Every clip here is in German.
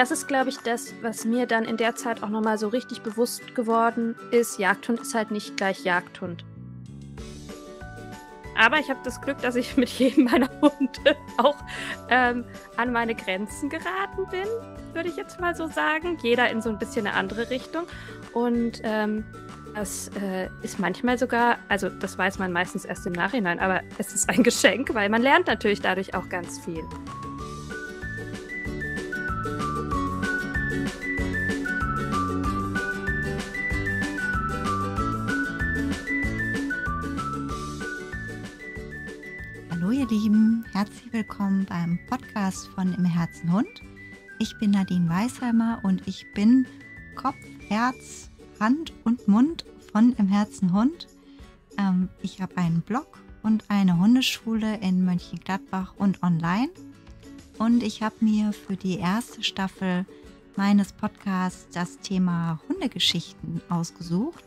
das ist, glaube ich, das, was mir dann in der Zeit auch nochmal so richtig bewusst geworden ist. Jagdhund ist halt nicht gleich Jagdhund. Aber ich habe das Glück, dass ich mit jedem meiner Hunde auch ähm, an meine Grenzen geraten bin, würde ich jetzt mal so sagen. Jeder in so ein bisschen eine andere Richtung. Und ähm, das äh, ist manchmal sogar, also das weiß man meistens erst im Nachhinein, aber es ist ein Geschenk, weil man lernt natürlich dadurch auch ganz viel. ihr Lieben, herzlich willkommen beim Podcast von Im Herzen Hund. Ich bin Nadine Weisheimer und ich bin Kopf, Herz, Hand und Mund von Im Herzen Hund. Ähm, ich habe einen Blog und eine Hundeschule in Mönchengladbach und online. Und ich habe mir für die erste Staffel meines Podcasts das Thema Hundegeschichten ausgesucht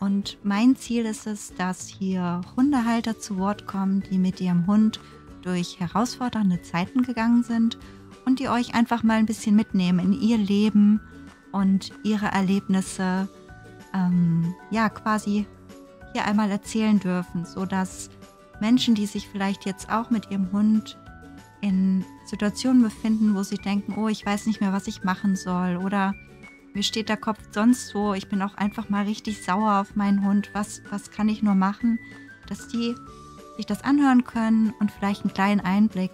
und mein Ziel ist es, dass hier Hundehalter zu Wort kommen, die mit ihrem Hund durch herausfordernde Zeiten gegangen sind und die euch einfach mal ein bisschen mitnehmen in ihr Leben und ihre Erlebnisse, ähm, ja, quasi hier einmal erzählen dürfen, sodass Menschen, die sich vielleicht jetzt auch mit ihrem Hund in Situationen befinden, wo sie denken, oh, ich weiß nicht mehr, was ich machen soll oder mir steht der Kopf sonst so, ich bin auch einfach mal richtig sauer auf meinen Hund, was, was kann ich nur machen, dass die sich das anhören können und vielleicht einen kleinen Einblick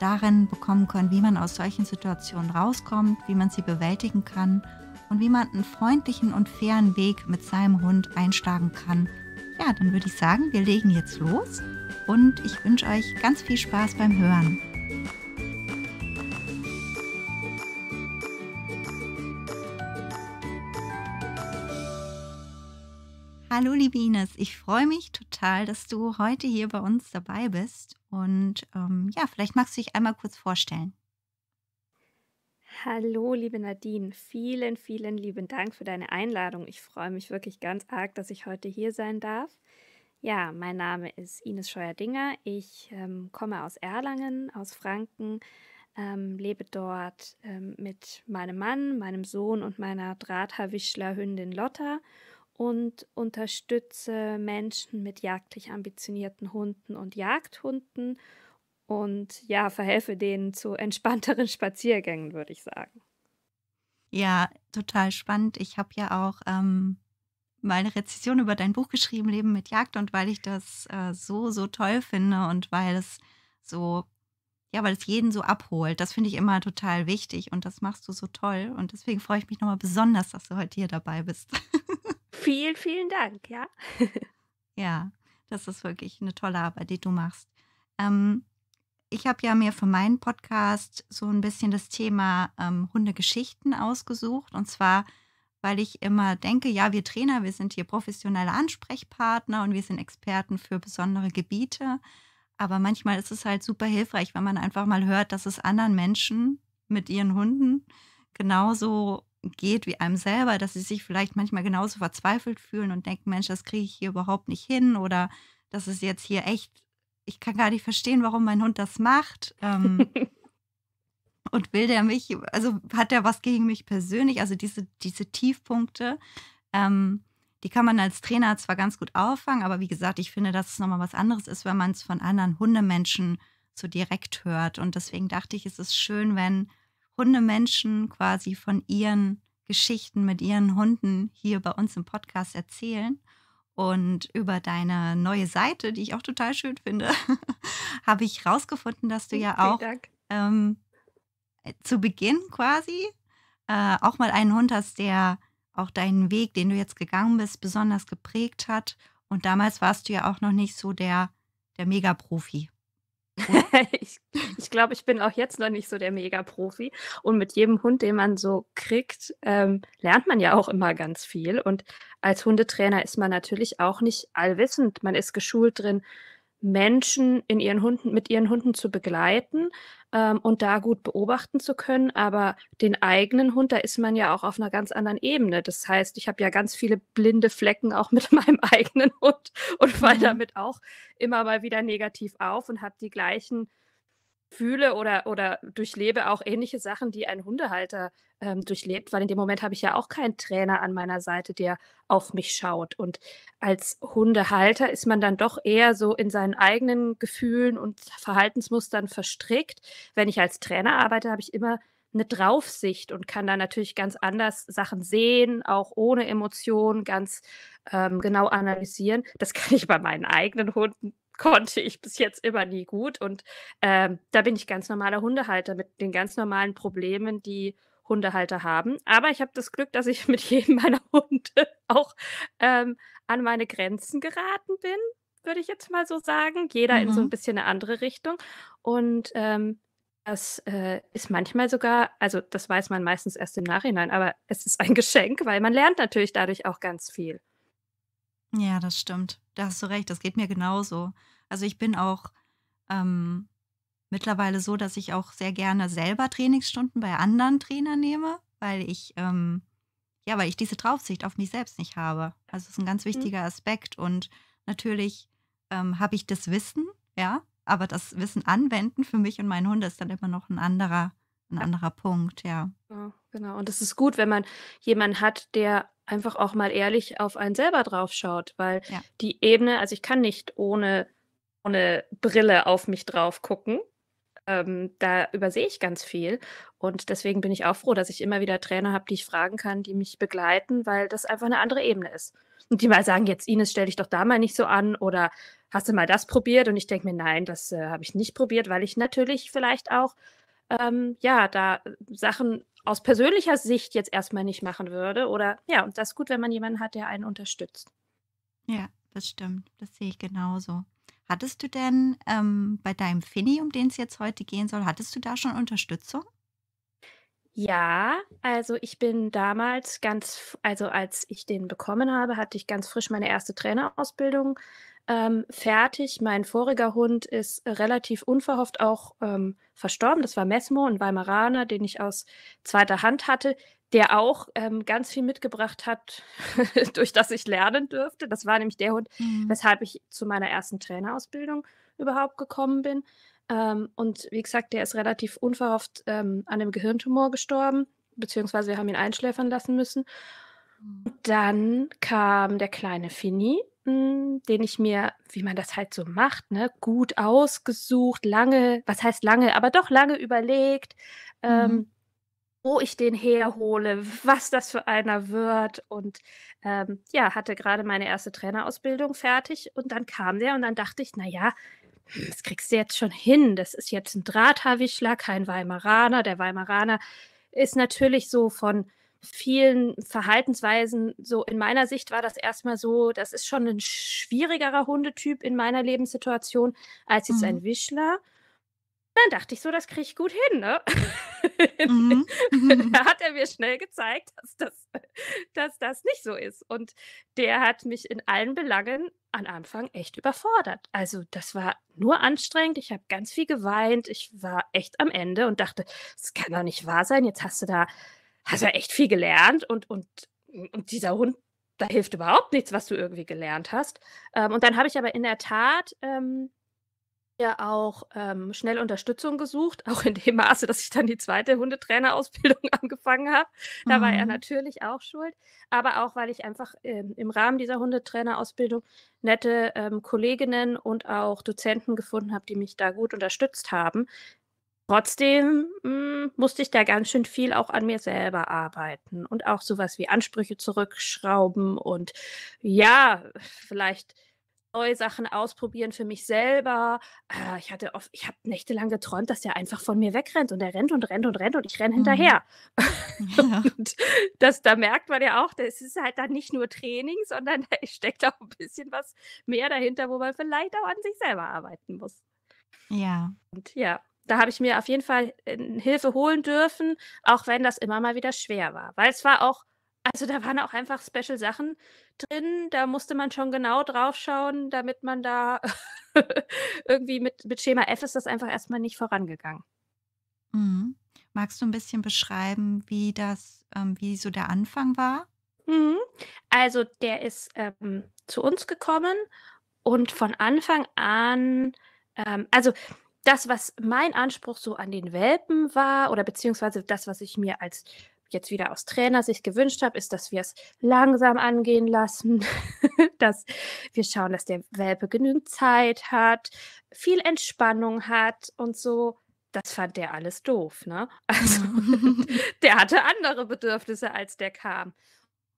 darin bekommen können, wie man aus solchen Situationen rauskommt, wie man sie bewältigen kann und wie man einen freundlichen und fairen Weg mit seinem Hund einschlagen kann. Ja, dann würde ich sagen, wir legen jetzt los und ich wünsche euch ganz viel Spaß beim Hören. Hallo, liebe Ines. Ich freue mich total, dass du heute hier bei uns dabei bist. Und ähm, ja, vielleicht magst du dich einmal kurz vorstellen. Hallo, liebe Nadine. Vielen, vielen lieben Dank für deine Einladung. Ich freue mich wirklich ganz arg, dass ich heute hier sein darf. Ja, mein Name ist Ines Scheuerdinger. Ich ähm, komme aus Erlangen, aus Franken, ähm, lebe dort ähm, mit meinem Mann, meinem Sohn und meiner Drahthaarwischler-Hündin Lotta und unterstütze Menschen mit jagdlich ambitionierten Hunden und Jagdhunden und ja, verhelfe denen zu entspannteren Spaziergängen, würde ich sagen. Ja, total spannend. Ich habe ja auch ähm, mal eine Rezession über dein Buch geschrieben, Leben mit Jagd, und weil ich das äh, so, so toll finde und weil es so, ja, weil es jeden so abholt, das finde ich immer total wichtig und das machst du so toll. Und deswegen freue ich mich nochmal besonders, dass du heute hier dabei bist. Vielen, vielen Dank, ja. ja, das ist wirklich eine tolle Arbeit, die du machst. Ähm, ich habe ja mir für meinen Podcast so ein bisschen das Thema ähm, Hundegeschichten ausgesucht. Und zwar, weil ich immer denke, ja, wir Trainer, wir sind hier professionelle Ansprechpartner und wir sind Experten für besondere Gebiete. Aber manchmal ist es halt super hilfreich, wenn man einfach mal hört, dass es anderen Menschen mit ihren Hunden genauso geht wie einem selber, dass sie sich vielleicht manchmal genauso verzweifelt fühlen und denken, Mensch, das kriege ich hier überhaupt nicht hin oder das ist jetzt hier echt, ich kann gar nicht verstehen, warum mein Hund das macht. Ähm, und will der mich, also hat der was gegen mich persönlich? Also diese, diese Tiefpunkte, ähm, die kann man als Trainer zwar ganz gut auffangen, aber wie gesagt, ich finde, dass es nochmal was anderes ist, wenn man es von anderen Hundemenschen so direkt hört. Und deswegen dachte ich, es ist schön, wenn Hundemenschen quasi von ihren Geschichten mit ihren Hunden hier bei uns im Podcast erzählen. Und über deine neue Seite, die ich auch total schön finde, habe ich rausgefunden, dass du ja auch ähm, äh, zu Beginn quasi äh, auch mal einen Hund hast, der auch deinen Weg, den du jetzt gegangen bist, besonders geprägt hat. Und damals warst du ja auch noch nicht so der, der Mega-Profi. ich, ich glaube, ich bin auch jetzt noch nicht so der Mega-Profi. Und mit jedem Hund, den man so kriegt, ähm, lernt man ja auch immer ganz viel. Und als Hundetrainer ist man natürlich auch nicht allwissend. Man ist geschult drin, Menschen in ihren Hunden, mit ihren Hunden zu begleiten ähm, und da gut beobachten zu können. Aber den eigenen Hund, da ist man ja auch auf einer ganz anderen Ebene. Das heißt, ich habe ja ganz viele blinde Flecken auch mit meinem eigenen Hund und fall mhm. damit auch immer mal wieder negativ auf und habe die gleichen fühle oder, oder durchlebe auch ähnliche Sachen, die ein Hundehalter ähm, durchlebt, weil in dem Moment habe ich ja auch keinen Trainer an meiner Seite, der auf mich schaut. Und als Hundehalter ist man dann doch eher so in seinen eigenen Gefühlen und Verhaltensmustern verstrickt. Wenn ich als Trainer arbeite, habe ich immer eine Draufsicht und kann da natürlich ganz anders Sachen sehen, auch ohne Emotionen, ganz ähm, genau analysieren. Das kann ich bei meinen eigenen Hunden konnte ich bis jetzt immer nie gut. Und ähm, da bin ich ganz normaler Hundehalter mit den ganz normalen Problemen, die Hundehalter haben. Aber ich habe das Glück, dass ich mit jedem meiner Hunde auch ähm, an meine Grenzen geraten bin, würde ich jetzt mal so sagen. Jeder mhm. in so mhm. ein bisschen eine andere Richtung. Und ähm, das äh, ist manchmal sogar, also das weiß man meistens erst im Nachhinein, aber es ist ein Geschenk, weil man lernt natürlich dadurch auch ganz viel. Ja, das stimmt da hast du recht, das geht mir genauso. Also ich bin auch ähm, mittlerweile so, dass ich auch sehr gerne selber Trainingsstunden bei anderen Trainern nehme, weil ich, ähm, ja, weil ich diese Draufsicht auf mich selbst nicht habe. Also es ist ein ganz mhm. wichtiger Aspekt und natürlich ähm, habe ich das Wissen, ja, aber das Wissen anwenden für mich und meinen Hund ist dann immer noch ein anderer, ein anderer Punkt, ja. ja genau. Und es ist gut, wenn man jemanden hat, der einfach auch mal ehrlich auf einen selber drauf schaut, weil ja. die Ebene, also ich kann nicht ohne, ohne Brille auf mich drauf gucken. Ähm, da übersehe ich ganz viel. Und deswegen bin ich auch froh, dass ich immer wieder Trainer habe, die ich fragen kann, die mich begleiten, weil das einfach eine andere Ebene ist. Und die mal sagen, jetzt Ines, stell dich doch da mal nicht so an oder hast du mal das probiert? Und ich denke mir, nein, das äh, habe ich nicht probiert, weil ich natürlich vielleicht auch ähm, ja, da äh, Sachen aus persönlicher Sicht jetzt erstmal nicht machen würde. Oder ja, und das ist gut, wenn man jemanden hat, der einen unterstützt. Ja, das stimmt. Das sehe ich genauso. Hattest du denn ähm, bei deinem Finny, um den es jetzt heute gehen soll, hattest du da schon Unterstützung? Ja, also ich bin damals ganz, also als ich den bekommen habe, hatte ich ganz frisch meine erste Trainerausbildung ähm, fertig. Mein voriger Hund ist relativ unverhofft auch ähm, verstorben. Das war Mesmo, ein Weimaraner, den ich aus zweiter Hand hatte, der auch ähm, ganz viel mitgebracht hat, durch das ich lernen durfte. Das war nämlich der Hund, mhm. weshalb ich zu meiner ersten Trainerausbildung überhaupt gekommen bin. Ähm, und wie gesagt, der ist relativ unverhofft ähm, an einem Gehirntumor gestorben, beziehungsweise wir haben ihn einschläfern lassen müssen. Mhm. dann kam der kleine Fini, den ich mir, wie man das halt so macht, ne, gut ausgesucht, lange, was heißt lange, aber doch lange überlegt, mhm. ähm, wo ich den herhole, was das für einer wird. Und ähm, ja, hatte gerade meine erste Trainerausbildung fertig und dann kam der und dann dachte ich, naja, das kriegst du jetzt schon hin. Das ist jetzt ein Drahthavischler, kein Weimaraner. Der Weimaraner ist natürlich so von vielen Verhaltensweisen, so in meiner Sicht war das erstmal so, das ist schon ein schwierigerer Hundetyp in meiner Lebenssituation als jetzt mhm. ein Wischler. Dann dachte ich so, das kriege ich gut hin. Ne? Mhm, mhm. da hat er mir schnell gezeigt, dass das, dass das nicht so ist. Und der hat mich in allen Belangen am Anfang echt überfordert. Also das war nur anstrengend. Ich habe ganz viel geweint. Ich war echt am Ende und dachte, das kann doch nicht wahr sein. Jetzt hast du da hast ja echt viel gelernt und, und, und dieser Hund, da hilft überhaupt nichts, was du irgendwie gelernt hast. Ähm, und dann habe ich aber in der Tat ähm, ja auch ähm, schnell Unterstützung gesucht, auch in dem Maße, dass ich dann die zweite Hundetrainerausbildung angefangen habe. Da mhm. war er mhm. natürlich auch schuld, aber auch, weil ich einfach ähm, im Rahmen dieser Hundetrainerausbildung nette ähm, Kolleginnen und auch Dozenten gefunden habe, die mich da gut unterstützt haben, Trotzdem mh, hm, musste ich da ganz schön viel auch an mir selber arbeiten und auch sowas wie Ansprüche zurückschrauben und ja, vielleicht neue Sachen ausprobieren für mich selber. Äh, ich hatte oft, ich habe nächtelang geträumt, dass der einfach von mir wegrennt und er rennt und rennt und rennt und ich renne mhm. hinterher. und das, da merkt man ja auch, das ist halt dann nicht nur Training, sondern da steckt auch ein bisschen was mehr dahinter, wo man vielleicht auch an sich selber arbeiten muss. Ja. Und ja, da habe ich mir auf jeden Fall äh, Hilfe holen dürfen, auch wenn das immer mal wieder schwer war. Weil es war auch, also da waren auch einfach special Sachen drin, da musste man schon genau drauf schauen, damit man da irgendwie mit, mit Schema F ist das einfach erstmal nicht vorangegangen. Mhm. Magst du ein bisschen beschreiben, wie das, ähm, wie so der Anfang war? Mhm. Also der ist ähm, zu uns gekommen und von Anfang an, ähm, also das, was mein Anspruch so an den Welpen war, oder beziehungsweise das, was ich mir als jetzt wieder aus Trainersicht gewünscht habe, ist, dass wir es langsam angehen lassen, dass wir schauen, dass der Welpe genügend Zeit hat, viel Entspannung hat und so. Das fand der alles doof, ne? Also, der hatte andere Bedürfnisse, als der kam.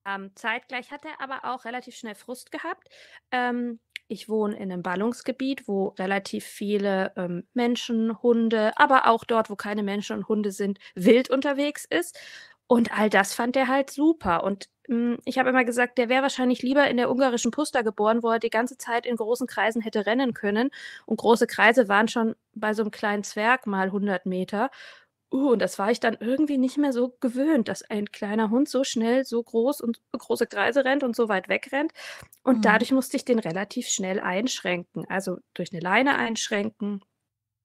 Ähm, zeitgleich hat er aber auch relativ schnell Frust gehabt, ähm, ich wohne in einem Ballungsgebiet, wo relativ viele ähm, Menschen, Hunde, aber auch dort, wo keine Menschen und Hunde sind, wild unterwegs ist. Und all das fand er halt super. Und mh, hm, ich habe immer gesagt, der wäre wahrscheinlich lieber in der ungarischen Pusta geboren, wo er die ganze Zeit in großen Kreisen hätte rennen können. Und große Kreise waren schon bei so einem kleinen Zwerg mal 100 Meter. Uh, und das war ich dann irgendwie nicht mehr so gewöhnt, dass ein kleiner Hund so schnell, so groß und große Kreise rennt und so weit wegrennt. Und mhm. dadurch musste ich den relativ schnell einschränken, also durch eine Leine einschränken.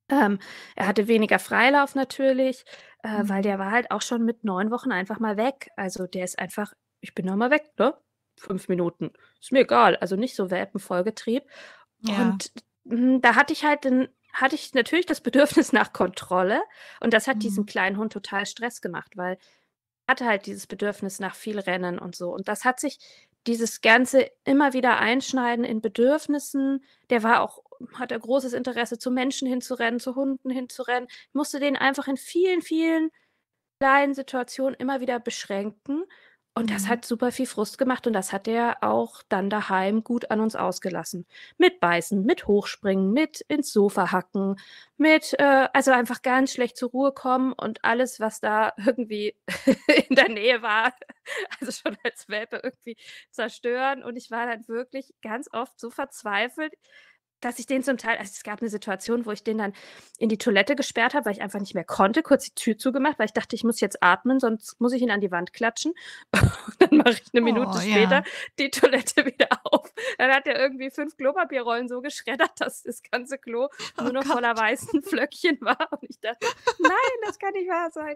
Ähm, er hatte weniger Freilauf natürlich, äh, mhm. weil der war halt auch schon mit neun Wochen einfach mal weg. Also der ist einfach, ich bin noch mal weg, ne? Fünf Minuten. Ist mir egal. Also nicht so welpenvollgetrieb. Ja. Und hm, da hatte ich halt den hatte ich natürlich das Bedürfnis nach Kontrolle und das hat mhm. diesen kleinen Hund total Stress gemacht, weil er hatte halt dieses Bedürfnis nach viel Rennen und so. Und das hat sich dieses ganze immer wieder Einschneiden in Bedürfnissen, der war auch, hat er großes Interesse, zu Menschen hinzurennen, zu Hunden hinzurennen, ich musste den einfach in vielen, vielen kleinen Situationen immer wieder beschränken. Und das mhm. hat super viel Frust gemacht und das hat er auch dann daheim gut an uns ausgelassen. Mit Beißen, mit Hochspringen, mit ins Sofa hacken, mit, äh, also einfach ganz schlecht zur Ruhe kommen und alles, was da irgendwie in der Nähe war, also schon als Welpe irgendwie zerstören. Und ich war dann wirklich ganz oft so verzweifelt, dass ich den zum Teil, also es gab eine Situation, wo ich den dann in die Toilette gesperrt habe, weil ich einfach nicht mehr konnte, kurz die Tür zugemacht, weil ich dachte, ich muss jetzt atmen, sonst muss ich ihn an die Wand klatschen. Und dann mache ich eine oh, Minute oh, später ja. die Toilette wieder auf. Dann hat er irgendwie fünf Klopapierrollen so geschreddert, dass das ganze Klo oh nur noch oh voller weißen Flöckchen war. Und ich dachte, nein, das kann nicht wahr sein.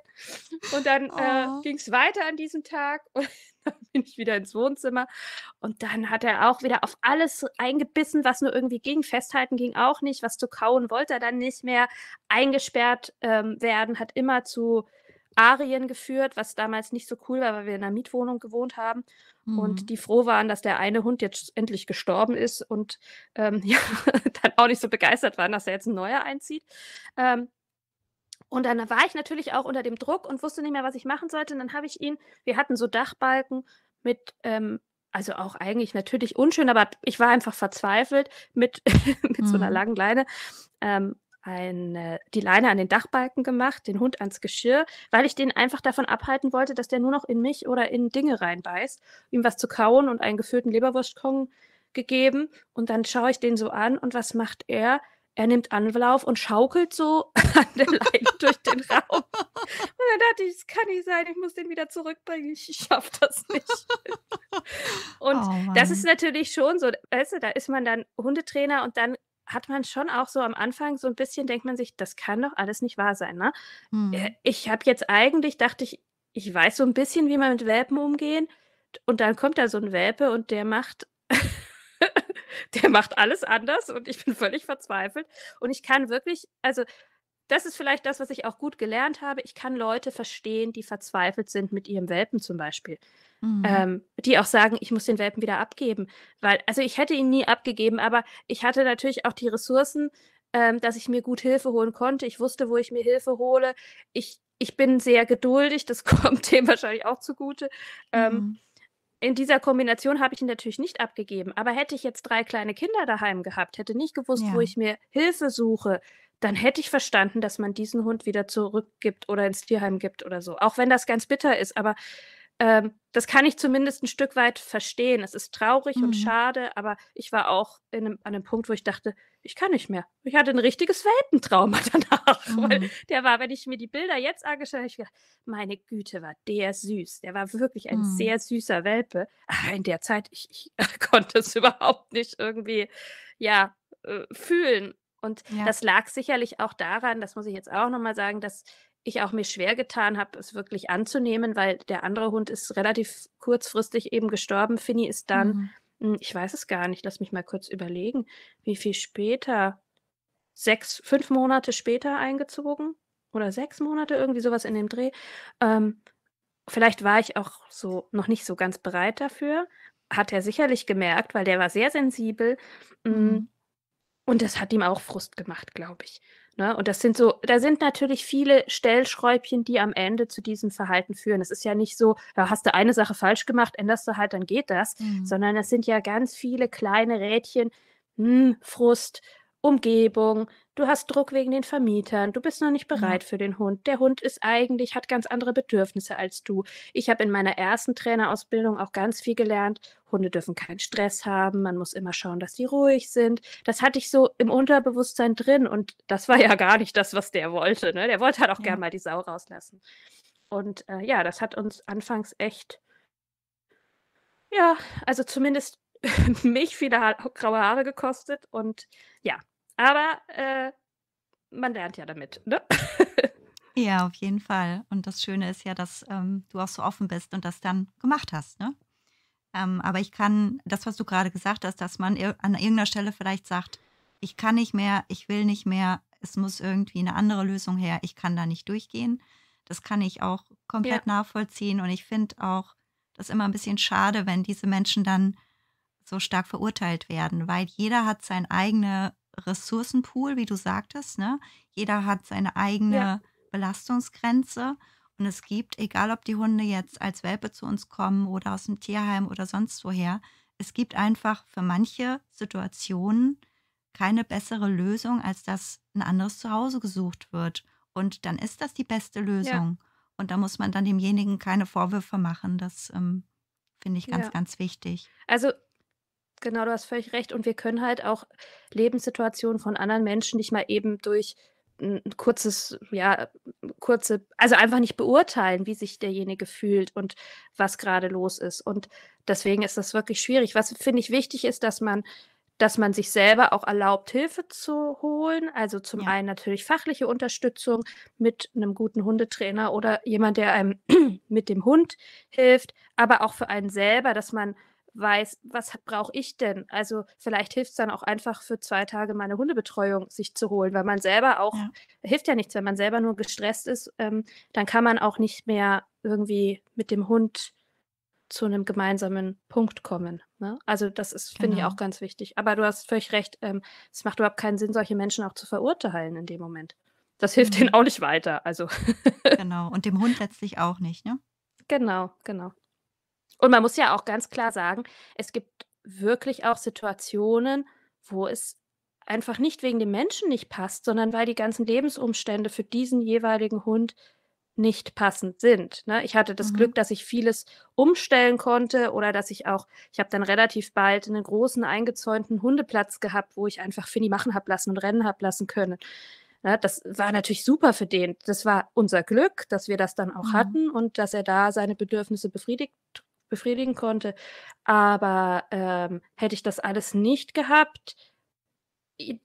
Und dann äh, oh. äh, ging es weiter an diesem Tag. Und Dann bin ich wieder ins Wohnzimmer. Und dann hat er auch wieder auf alles eingebissen, was nur irgendwie ging. Festhalten ging auch nicht. Was zu kauen wollte er dann nicht mehr. Eingesperrt ähm, werden hat immer zu Arien geführt, was damals nicht so cool war, weil wir in einer Mietwohnung gewohnt haben mhm. und die froh waren, dass der eine Hund jetzt endlich gestorben ist und ähm, ja, dann auch nicht so begeistert waren, dass er jetzt ein neuer einzieht. Ähm, und dann war ich natürlich auch unter dem Druck und wusste nicht mehr, was ich machen sollte. Und dann habe ich ihn, wir hatten so Dachbalken mit, ähm, also auch eigentlich natürlich unschön, aber ich war einfach verzweifelt mit, mit mhm. so einer mhm. langen Leine. Ähm, eine, die Leine an den Dachbalken gemacht, den Hund ans Geschirr, weil ich den einfach davon abhalten wollte, dass der nur noch in mich oder in Dinge reinbeißt, ihm was zu kauen und einen gefüllten Leberwurstkong gegeben. Und dann schaue ich den so an und was macht er? er nimmt Anlauf und schaukelt so an der Leine durch den Raum. Und dann dachte ich, es kann nicht sein, ich muss den wieder zurückbringen, ich schaff das nicht. Und oh das ist natürlich schon so, weißt du, da ist man dann Hundetrainer und dann hat man schon auch so am Anfang so ein bisschen, denkt man sich, das kann doch alles nicht wahr sein. Ne? Hm. Äh, ich habe jetzt eigentlich, dachte ich, ich weiß so ein bisschen, wie man mit Welpen umgehen. Und dann kommt da so ein Welpe und der macht der macht alles anders und ich bin völlig verzweifelt. Und ich kann wirklich, also das ist vielleicht das, was ich auch gut gelernt habe. Ich kann Leute verstehen, die verzweifelt sind mit ihrem Welpen zum Beispiel. Mhm. Ähm, die auch sagen, ich muss den Welpen wieder abgeben. Weil, also ich hätte ihn nie abgegeben, aber ich hatte natürlich auch die Ressourcen, ähm, dass ich mir gut Hilfe holen konnte. Ich wusste, wo ich mir Hilfe hole. Ich, ich bin sehr geduldig, das kommt dem wahrscheinlich auch zugute. Ähm, mhm. Ähm, in dieser Kombination habe ich ihn natürlich nicht abgegeben. Aber hätte ich jetzt drei kleine Kinder daheim gehabt, hätte nicht gewusst, ja. wo ich mir Hilfe suche, dann hätte ich verstanden, dass man diesen Hund wieder zurückgibt oder ins Tierheim gibt oder so. Auch wenn das ganz bitter ist. Aber ähm, das kann ich zumindest ein Stück weit verstehen. Es ist traurig mhm. und schade, aber ich war auch einem, an einem Punkt, wo ich dachte, ich kann nicht mehr. Ich hatte ein richtiges Welpentrauma danach. Mhm. Weil der war, wenn ich mir die Bilder jetzt angeschaut habe, ich gedacht, meine Güte, war der süß. Der war wirklich ein mhm. sehr süßer Welpe. Aber in der Zeit, ich, ich konnte es überhaupt nicht irgendwie, ja, äh, fühlen. Und ja. das lag sicherlich auch daran, das muss ich jetzt auch nochmal sagen, dass ich auch mir schwer getan habe, es wirklich anzunehmen, weil der andere Hund ist relativ kurzfristig eben gestorben. Finny ist dann, mhm. Hm, ich weiß es gar nicht, lass mich mal kurz überlegen, wie viel später, sechs, fünf Monate später eingezogen oder sechs Monate, irgendwie sowas in dem Dreh. Ähm, vielleicht war ich auch so noch nicht so ganz bereit dafür. Hat er sicherlich gemerkt, weil der war sehr sensibel. Hm, mhm. Und das hat ihm auch Frust gemacht, glaube ich. Ne? Und das sind so, da sind natürlich viele Stellschräubchen, die am Ende zu diesem Verhalten führen. Es ist ja nicht so, da hast du eine Sache falsch gemacht, änderst du halt, dann geht das, mhm. sondern es sind ja ganz viele kleine Rädchen, hm, Frust, Umgebung, du hast Druck wegen den Vermietern, du bist noch nicht bereit für den Hund. Der Hund ist eigentlich, hat ganz andere Bedürfnisse als du. Ich habe in meiner ersten Trainerausbildung auch ganz viel gelernt. Hunde dürfen keinen Stress haben, man muss immer schauen, dass sie ruhig sind. Das hatte ich so im Unterbewusstsein drin und das war ja gar nicht das, was der wollte. Ne? Der wollte halt auch ja. gern mal die Sau rauslassen. Und äh, ja, das hat uns anfangs echt, ja, also zumindest mich viele ha graue Haare gekostet und ja, aber äh, man lernt ja damit, ne? ja, auf jeden Fall. Und das Schöne ist ja, dass ähm, du auch so offen bist und das dann gemacht hast, ne? Ähm, aber ich kann, das, was du gerade gesagt hast, dass man an irgendeiner Stelle vielleicht sagt, ich kann nicht mehr, ich will nicht mehr, es muss irgendwie eine andere Lösung her, ich kann da nicht durchgehen. Das kann ich auch komplett ja. nachvollziehen. Und ich finde auch das immer ein bisschen schade, wenn diese Menschen dann so stark verurteilt werden, weil jeder hat seine eigene Ressourcenpool, wie du sagtest. Ne? Jeder hat seine eigene ja. Belastungsgrenze. Und es gibt, egal ob die Hunde jetzt als Welpe zu uns kommen oder aus dem Tierheim oder sonst woher, es gibt einfach für manche Situationen keine bessere Lösung, als dass ein anderes Zuhause gesucht wird. Und dann ist das die beste Lösung. Ja. Und da muss man dann demjenigen keine Vorwürfe machen. Das ähm, finde ich ganz, ja. ganz wichtig. Also Genau, du hast völlig recht. Und wir können halt auch Lebenssituationen von anderen Menschen nicht mal eben durch ein kurzes, ja, kurze, also einfach nicht beurteilen, wie sich derjenige fühlt und was gerade los ist. Und deswegen ist das wirklich schwierig. Was finde ich wichtig ist, dass man, dass man sich selber auch erlaubt, Hilfe zu holen. Also zum ja. einen natürlich fachliche Unterstützung mit einem guten Hundetrainer oder jemand, der einem mit dem Hund hilft, aber auch für einen selber, dass man weiß, was brauche ich denn? Also vielleicht hilft es dann auch einfach für zwei Tage meine Hundebetreuung sich zu holen, weil man selber auch, ja. hilft ja nichts, wenn man selber nur gestresst ist, ähm, dann kann man auch nicht mehr irgendwie mit dem Hund zu einem gemeinsamen Punkt kommen. Ne? Also das ist, finde ich, auch genau. ganz wichtig. Aber du hast völlig recht, ähm, es macht überhaupt keinen Sinn, solche Menschen auch zu verurteilen in dem Moment. Das hilft mhm. denen auch nicht weiter. Also. genau, und dem Hund letztlich auch nicht, ne? Genau, genau. Und man muss ja auch ganz klar sagen, es gibt wirklich auch Situationen, wo es einfach nicht wegen dem Menschen nicht passt, sondern weil die ganzen Lebensumstände für diesen jeweiligen Hund nicht passend sind. Ne? Ich hatte das mhm. Glück, dass ich vieles umstellen konnte oder dass ich auch, ich habe dann relativ bald einen großen eingezäunten Hundeplatz gehabt, wo ich einfach Fini machen habe lassen und rennen habe lassen können. Ne? Das war natürlich super für den. Das war unser Glück, dass wir das dann auch mhm. hatten und dass er da seine Bedürfnisse befriedigt befriedigen konnte. Aber ähm, hätte ich das alles nicht gehabt,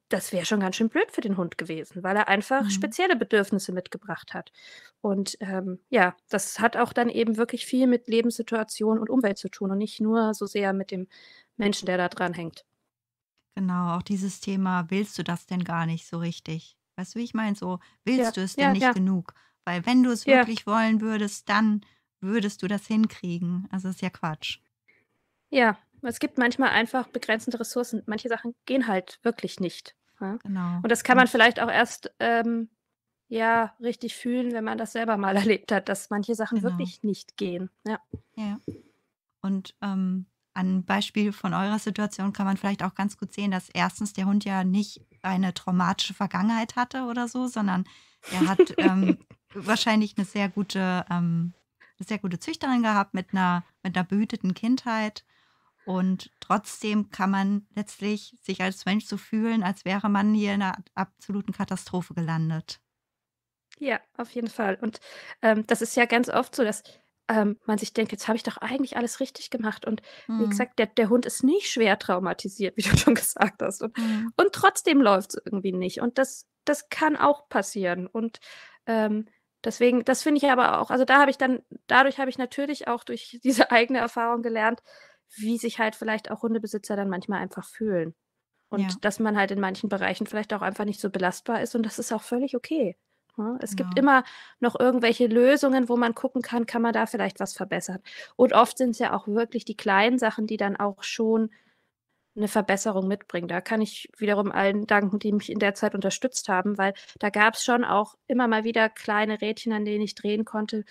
das wäre schon ganz schön blöd für den Hund gewesen, weil er einfach mhm. spezielle Bedürfnisse mitgebracht hat. Und ähm, ja, das hat auch dann eben wirklich viel mit Lebenssituation und Umwelt zu tun und nicht nur so sehr mit dem Menschen, der da dran hängt. Genau, auch dieses Thema, willst du das denn gar nicht so richtig? Weißt du, wie ich meine? So, willst ja, du es denn ja, nicht ja. genug? Weil wenn du es wirklich wollen würdest, dann würdest du das hinkriegen? Also ist ja Quatsch. Ja, es gibt manchmal einfach begrenzende Ressourcen. Manche Sachen gehen halt wirklich nicht. Ja? Genau. Und das kann man vielleicht auch erst ähm, ja richtig fühlen, wenn man das selber mal erlebt hat, dass manche Sachen genau. wirklich nicht gehen. Ja. ja. Und ähm, an Beispiel von eurer Situation kann man vielleicht auch ganz gut sehen, dass erstens der Hund ja nicht eine traumatische Vergangenheit hatte oder so, sondern er hat ähm, wahrscheinlich eine sehr gute ähm, eine sehr gute Züchterin gehabt mit einer, mit einer behüteten Kindheit. Und trotzdem kann man letztlich sich als Mensch so fühlen, als wäre man hier in einer absoluten Katastrophe gelandet. Ja, auf jeden Fall. Und ähm, das ist ja ganz oft so, dass ähm, man sich denkt, jetzt habe ich doch eigentlich alles richtig gemacht. Und mhm. wie gesagt, der, der, Hund ist nicht schwer traumatisiert, wie du schon gesagt hast. Und, mhm. und trotzdem läuft es irgendwie nicht. Und das, das kann auch passieren. Und ähm, Deswegen, das finde ich aber auch, also da habe ich dann, dadurch habe ich natürlich auch durch diese eigene Erfahrung gelernt, wie sich halt vielleicht auch Hundebesitzer dann manchmal einfach fühlen. Und ja. dass man halt in manchen Bereichen vielleicht auch einfach nicht so belastbar ist und das ist auch völlig okay. Ne? Es gibt ja. Genau. immer noch irgendwelche Lösungen, wo man gucken kann, kann man da vielleicht was verbessern. Und oft sind es ja auch wirklich die kleinen Sachen, die dann auch schon eine Verbesserung mitbringen. Da kann ich wiederum allen danken, die mich in der Zeit unterstützt haben, weil da gab es schon auch immer mal wieder kleine Rädchen, an denen ich drehen konnte,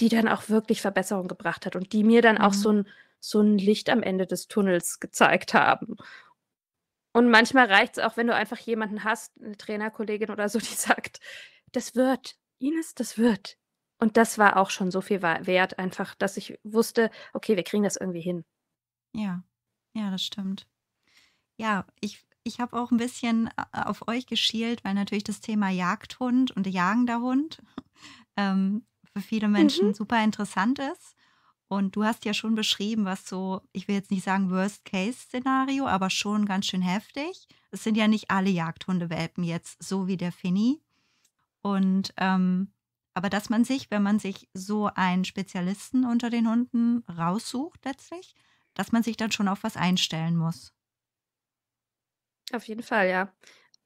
die dann auch wirklich Verbesserung gebracht hat und die mir dann mhm. auch so ein, so ein Licht am Ende des Tunnels gezeigt haben. Und manchmal reicht es auch, wenn du einfach jemanden hast, eine Trainerkollegin oder so, die sagt, das wird, Ines, das wird. Und das war auch schon so viel wert, einfach, dass ich wusste, okay, wir kriegen das irgendwie hin. Ja. Ja, das stimmt. Ja, ich, ich habe auch ein bisschen äh, auf euch geschielt, weil natürlich das Thema Jagdhund und jagender Hund ähm, für viele Menschen mhm. super interessant ist. Und du hast ja schon beschrieben, was so, ich will jetzt nicht sagen Worst-Case-Szenario, aber schon ganz schön heftig. Es sind ja nicht alle Jagdhunde-Welpen jetzt so wie der Finny. Und ähm, aber dass man sich, wenn man sich so einen Spezialisten unter den Hunden raussucht letztlich, dass man sich dann schon auf was einstellen muss. Auf jeden Fall, ja.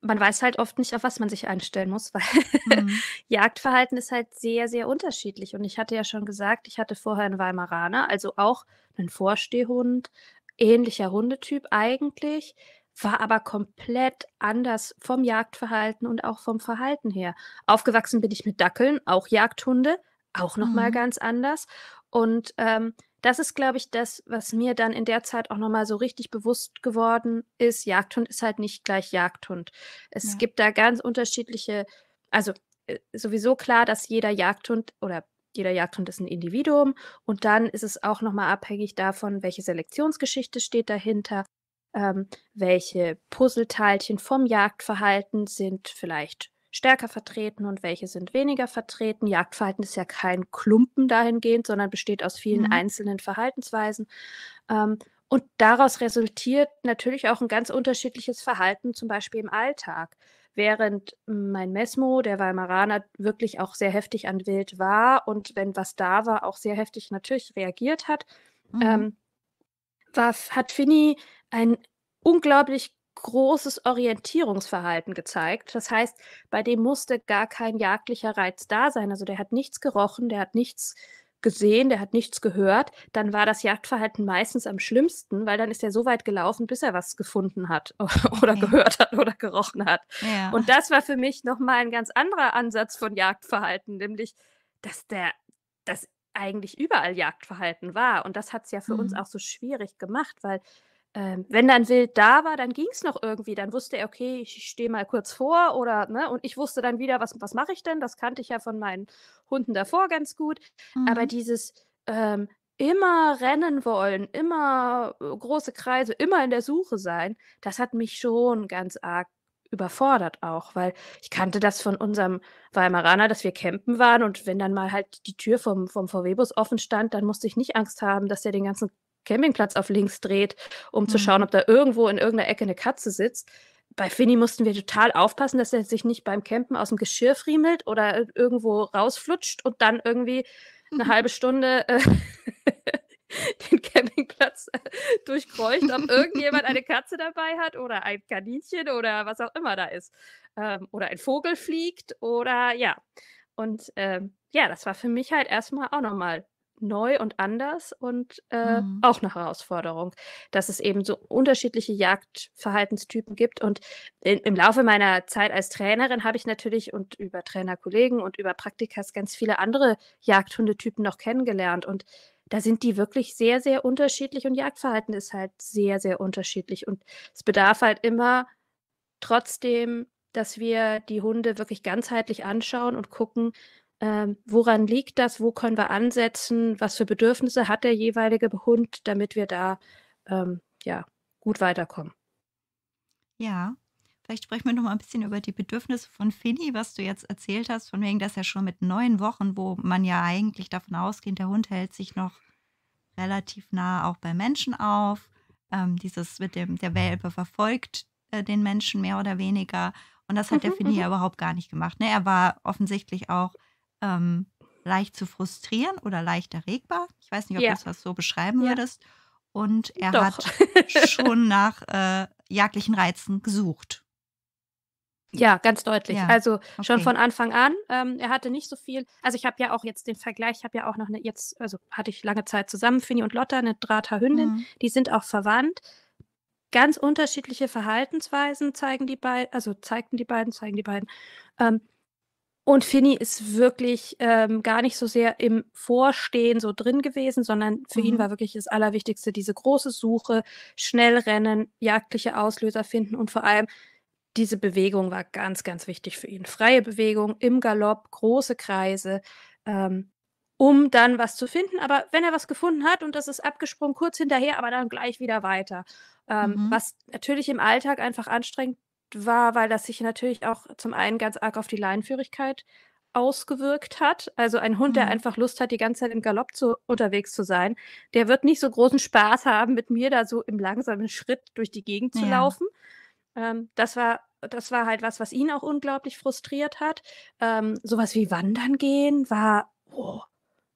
Man weiß halt oft nicht, auf was man sich einstellen muss, weil mhm. Jagdverhalten ist halt sehr, sehr unterschiedlich. Und ich hatte ja schon gesagt, ich hatte vorher einen Weimaraner, also auch einen Vorstehhund, ähnlicher Hundetyp eigentlich, war aber komplett anders vom Jagdverhalten und auch vom Verhalten her. Aufgewachsen bin ich mit Dackeln, auch Jagdhunde, auch nochmal mhm. ganz anders. Und ähm, das ist, glaube ich, das, was mir dann in der Zeit auch nochmal so richtig bewusst geworden ist. Jagdhund ist halt nicht gleich Jagdhund. Es ja. gibt da ganz unterschiedliche, also äh, sowieso klar, dass jeder Jagdhund oder jeder Jagdhund ist ein Individuum und dann ist es auch nochmal abhängig davon, welche Selektionsgeschichte steht dahinter, ähm, welche Puzzleteilchen vom Jagdverhalten sind vielleicht stärker vertreten und welche sind weniger vertreten. Jagdverhalten ist ja kein Klumpen dahingehend, sondern besteht aus vielen mhm. einzelnen Verhaltensweisen. Ähm, und daraus resultiert natürlich auch ein ganz unterschiedliches Verhalten, zum Beispiel im Alltag. Während mein Mesmo, der Weimaraner, wirklich auch sehr heftig an Wild war und wenn was da war, auch sehr heftig natürlich reagiert hat, mhm. ähm, war, hat Finny ein unglaublich großes Orientierungsverhalten gezeigt. Das heißt, bei dem musste gar kein jagdlicher Reiz da sein. Also der hat nichts gerochen, der hat nichts gesehen, der hat nichts gehört. Dann war das Jagdverhalten meistens am schlimmsten, weil dann ist er so weit gelaufen, bis er was gefunden hat oder ja. gehört hat oder gerochen hat. Ja. Und das war für mich nochmal ein ganz anderer Ansatz von Jagdverhalten, nämlich, dass der, dass eigentlich überall Jagdverhalten war. Und das hat es ja für mhm. uns auch so schwierig gemacht, weil ähm, wenn dann Wild da war, dann ging es noch irgendwie. Dann wusste er, okay, ich stehe mal kurz vor oder, ne, und ich wusste dann wieder, was, was mache ich denn? Das kannte ich ja von meinen Hunden davor ganz gut. Mhm. Aber dieses ähm, immer rennen wollen, immer äh, große Kreise, immer in der Suche sein, das hat mich schon ganz arg überfordert auch, weil ich kannte das von unserem Weimaraner, dass wir campen waren und wenn dann mal halt die Tür vom, vom VW-Bus offen stand, dann musste ich nicht Angst haben, dass der den ganzen Campingplatz auf links dreht, um mhm. zu schauen, mhm. ob da irgendwo in irgendeiner Ecke eine Katze sitzt. Bei Finny mussten wir total aufpassen, dass er sich nicht beim Campen aus dem Geschirr friemelt oder irgendwo rausflutscht und dann irgendwie eine mhm. halbe Stunde äh, den Campingplatz äh, durchkreucht, ob irgendjemand eine Katze dabei hat oder ein Kaninchen oder was auch immer da ist. Ähm, oder ein Vogel fliegt oder ja. Und ähm, ja, das war für mich halt erstmal auch nochmal neu und anders und äh, mhm. auch eine Herausforderung, dass es eben so unterschiedliche Jagdverhaltenstypen gibt. Und in, im Laufe meiner Zeit als Trainerin habe ich natürlich und über Trainerkollegen und über Praktikas ganz viele andere Jagdhundetypen noch kennengelernt. Und da sind die wirklich sehr, sehr unterschiedlich und Jagdverhalten ist halt sehr, sehr unterschiedlich. Und es bedarf halt immer trotzdem, dass wir die Hunde wirklich ganzheitlich anschauen und gucken, ähm, woran liegt das? Wo können wir ansetzen? Was für Bedürfnisse hat der jeweilige Hund, damit wir da ähm, ja, gut weiterkommen? Ja, vielleicht sprechen wir noch mal ein bisschen über die Bedürfnisse von Finny, was du jetzt erzählt hast, von wegen, dass er schon mit neun Wochen, wo man ja eigentlich davon ausgeht, der Hund hält sich noch relativ nah auch bei Menschen auf. Ähm, dieses mit dem, der Welpe verfolgt äh, den Menschen mehr oder weniger. Und das hat der mhm, Finny ja mhm. überhaupt gar nicht gemacht. Ne? Er war offensichtlich auch ähm, leicht zu frustrieren oder leicht erregbar. Ich weiß nicht, ob ja. du das so beschreiben ja. würdest. Und er Doch. hat schon nach äh, jagdlichen Reizen gesucht. Ja, ganz deutlich. Ja, also okay. schon von Anfang an. Ähm, er hatte nicht so viel. Also ich habe ja auch jetzt den Vergleich. Ich habe ja auch noch eine jetzt, also hatte ich lange Zeit zusammen Fini und Lotta, eine Drahthaar Hündin. Mhm. Die sind auch verwandt. Ganz unterschiedliche Verhaltensweisen zeigen die beiden, also zeigten die beiden, zeigen die beiden. Ähm, und Finny ist wirklich ähm, gar nicht so sehr im Vorstehen so drin gewesen, sondern für mhm. ihn war wirklich das Allerwichtigste diese große Suche, schnell rennen, jagdliche Auslöser finden und vor allem diese Bewegung war ganz, ganz wichtig für ihn. Freie Bewegung im Galopp, große Kreise, ähm, um dann was zu finden. Aber wenn er was gefunden hat und das ist abgesprungen, kurz hinterher, aber dann gleich wieder weiter. Ähm, mhm. Was natürlich im Alltag einfach anstrengend war, weil das sich natürlich auch zum einen ganz arg auf die Leinführigkeit ausgewirkt hat. Also ein Hund, der mhm. einfach Lust hat, die ganze Zeit im Galopp zu, unterwegs zu sein, der wird nicht so großen Spaß haben, mit mir da so im langsamen Schritt durch die Gegend ja. zu laufen. Ähm, das war das war halt was, was ihn auch unglaublich frustriert hat. Ähm, sowas wie Wandern gehen war, oh,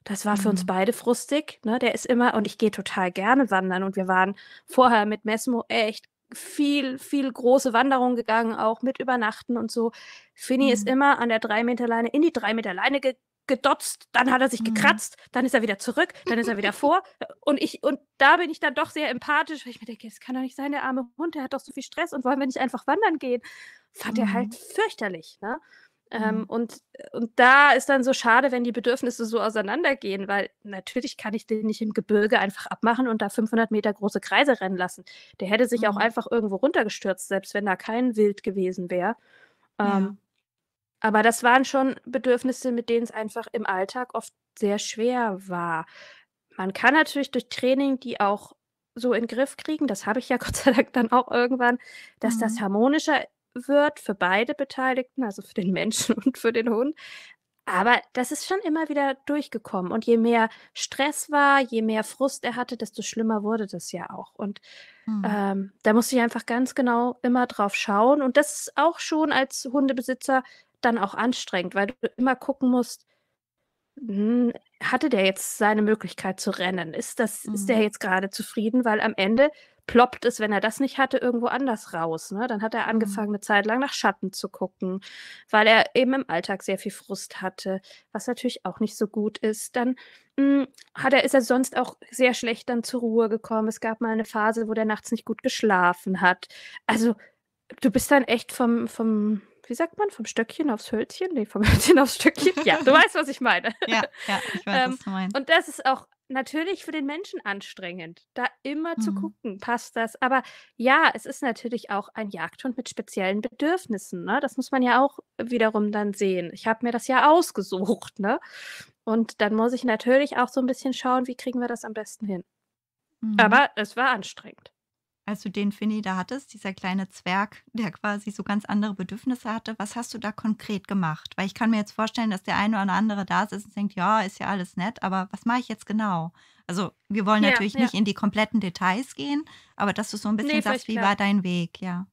das war für uns mhm. beide frustig. Ne? Der ist immer, und ich gehe total gerne wandern. Und wir waren vorher mit Mesmo echt viel, viel große Wanderungen gegangen, auch mit Übernachten und so. Finny mhm. ist immer an der 3 Meter Leine, in die 3 Meter Leine ge gedotzt, dann hat er sich mhm. gekratzt, dann ist er wieder zurück, dann ist er wieder vor. Und ich, und da bin ich dann doch sehr empathisch, weil ich mir denke, es kann doch nicht sein, der arme Hund, der hat doch so viel Stress und wollen wir nicht einfach wandern gehen. Fand mhm. er halt mhm. fürchterlich, ne? Ähm, mhm. und, und da ist dann so schade, wenn die Bedürfnisse so auseinandergehen, weil natürlich kann ich den nicht im Gebirge einfach abmachen und da 500 Meter große Kreise rennen lassen. Der hätte sich mhm. auch einfach irgendwo runtergestürzt, selbst wenn da kein Wild gewesen wäre. Ähm, ja. Aber das waren schon Bedürfnisse, mit denen es einfach im Alltag oft sehr schwer war. Man kann natürlich durch Training die auch so in den Griff kriegen, das habe ich ja Gott sei Dank dann auch irgendwann, dass mhm. das harmonischer ist wird für beide Beteiligten, also für den Menschen und für den Hund. Aber das ist schon immer wieder durchgekommen. Und je mehr Stress war, je mehr Frust er hatte, desto schlimmer wurde das ja auch. Und mhm. ähm, da musste ich einfach ganz genau immer drauf schauen. Und das ist auch schon als Hundebesitzer dann auch anstrengend, weil du immer gucken musst, hm, hatte der jetzt seine Möglichkeit zu rennen? Ist das, mhm. ist der mhm. jetzt gerade zufrieden? Weil am Ende ploppt es, wenn er das nicht hatte, irgendwo anders raus. Ne? Dann hat er mhm. angefangen, eine Zeit lang nach Schatten zu gucken, weil er eben im Alltag sehr viel Frust hatte, was natürlich auch nicht so gut ist. Dann mh, hm, hat er, ist er sonst auch sehr schlecht dann zur Ruhe gekommen. Es gab mal eine Phase, wo der nachts nicht gut geschlafen hat. Also du bist dann echt vom, vom wie sagt man, vom Stöckchen aufs Hölzchen? Nee, vom Hölzchen aufs Stöckchen. Ja, du weißt, was ich meine. Ja, ja ich weiß, ähm, was du meinst. Und das ist auch natürlich für den Menschen anstrengend, da immer zu mhm. gucken, passt das. Aber ja, es ist natürlich auch ein Jagdhund mit speziellen Bedürfnissen. Ne? Das muss man ja auch wiederum dann sehen. Ich habe mir das ja ausgesucht. Ne? Und dann muss ich natürlich auch so ein bisschen schauen, wie kriegen wir das am besten hin. Mhm. Aber es war anstrengend als du den Finny da hattest, dieser kleine Zwerg, der quasi so ganz andere Bedürfnisse hatte, was hast du da konkret gemacht? Weil ich kann mir jetzt vorstellen, dass der eine oder andere da sitzt und denkt, ja, ist ja alles nett, aber was mache ich jetzt genau? Also wir wollen ja, natürlich ja. nicht in die kompletten Details gehen, aber dass du so ein bisschen nee, sagst, wie klar. war dein Weg, ja.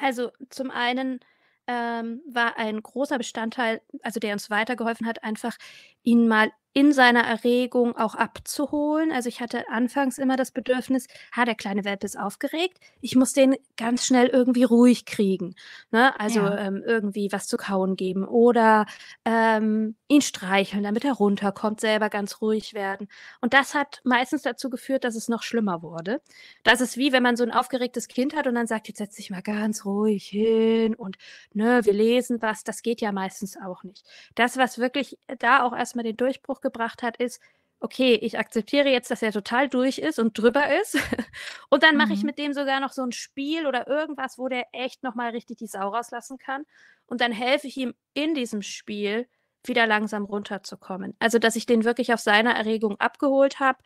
Also zum einen ähm, war ein großer Bestandteil, also der uns weitergeholfen hat, einfach ihn mal in seiner Erregung auch abzuholen. Also ich hatte anfangs immer das Bedürfnis, ha, der kleine Welpe ist aufgeregt, ich muss den ganz schnell irgendwie ruhig kriegen. Ne? Also ja. ähm, irgendwie was zu kauen geben oder ähm, ihn streicheln, damit er runterkommt, selber ganz ruhig werden. Und das hat meistens dazu geführt, dass es noch schlimmer wurde. Das ist wie, wenn man so ein aufgeregtes Kind hat und dann sagt, jetzt setz dich mal ganz ruhig hin und ne, wir lesen was, das geht ja meistens auch nicht. Das, was wirklich da auch erst erstmal den Durchbruch gebracht hat, ist, okay, ich akzeptiere jetzt, dass er total durch ist und drüber ist. Und dann mache ich mhm. mit dem sogar noch so ein Spiel oder irgendwas, wo der echt nochmal richtig die Sau rauslassen kann. Und dann helfe ich ihm in diesem Spiel wieder langsam runterzukommen. Also, dass ich den wirklich auf seiner Erregung abgeholt habe,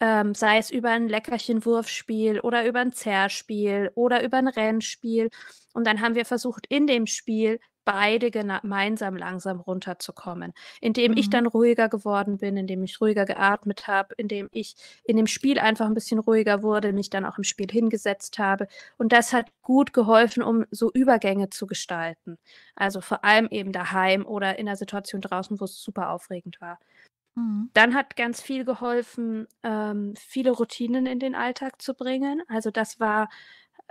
ähm, sei es über ein Leckerchenwurfspiel oder über ein Zerspiel oder über ein Rennspiel. Und dann haben wir versucht, in dem Spiel beide gemeinsam langsam runterzukommen, indem mhm. ich dann ruhiger geworden bin, indem ich ruhiger geatmet habe, indem ich in dem Spiel einfach ein bisschen ruhiger wurde, mich dann auch im Spiel hingesetzt habe. Und das hat gut geholfen, um so Übergänge zu gestalten. Also vor allem eben daheim oder in der Situation draußen, wo es super aufregend war. Mhm. Dann hat ganz viel geholfen, ähm, viele Routinen in den Alltag zu bringen. Also das war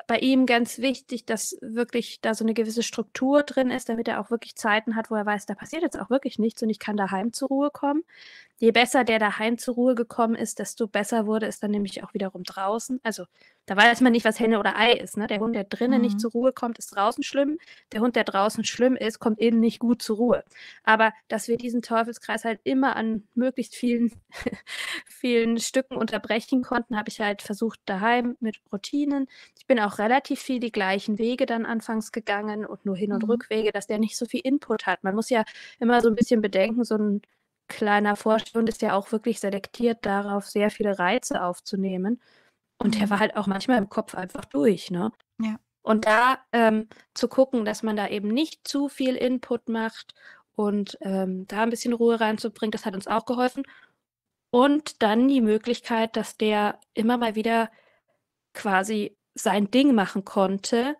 bei ihm ganz wichtig, dass wirklich da so eine gewisse Struktur drin ist, damit er auch wirklich Zeiten hat, wo er weiß, da passiert jetzt auch wirklich nichts und ich kann daheim zur Ruhe kommen je besser der daheim zur Ruhe gekommen ist, desto besser wurde es dann nämlich auch wiederum draußen. Also da weiß man nicht, was Henne oder Ei ist. Ne? Der Hund, der drinnen mhm. nicht zur Ruhe kommt, ist draußen schlimm. Der Hund, der draußen schlimm ist, kommt innen nicht gut zur Ruhe. Aber dass wir diesen Teufelskreis halt immer an möglichst vielen, vielen Stücken unterbrechen konnten, habe ich halt versucht daheim mit Routinen. Ich bin auch relativ viel die gleichen Wege dann anfangs gegangen und nur Hin- und mhm. Rückwege, dass der nicht so viel Input hat. Man muss ja immer so ein bisschen bedenken, so ein kleiner Vorstand ist ja auch wirklich selektiert darauf, sehr viele Reize aufzunehmen. Und der mhm. war halt auch manchmal im Kopf einfach durch, ne? Ja. Und da ähm, zu gucken, dass man da eben nicht zu viel Input macht und ähm, da ein bisschen Ruhe reinzubringen, das hat uns auch geholfen. Und dann die Möglichkeit, dass der immer mal wieder quasi sein Ding machen konnte,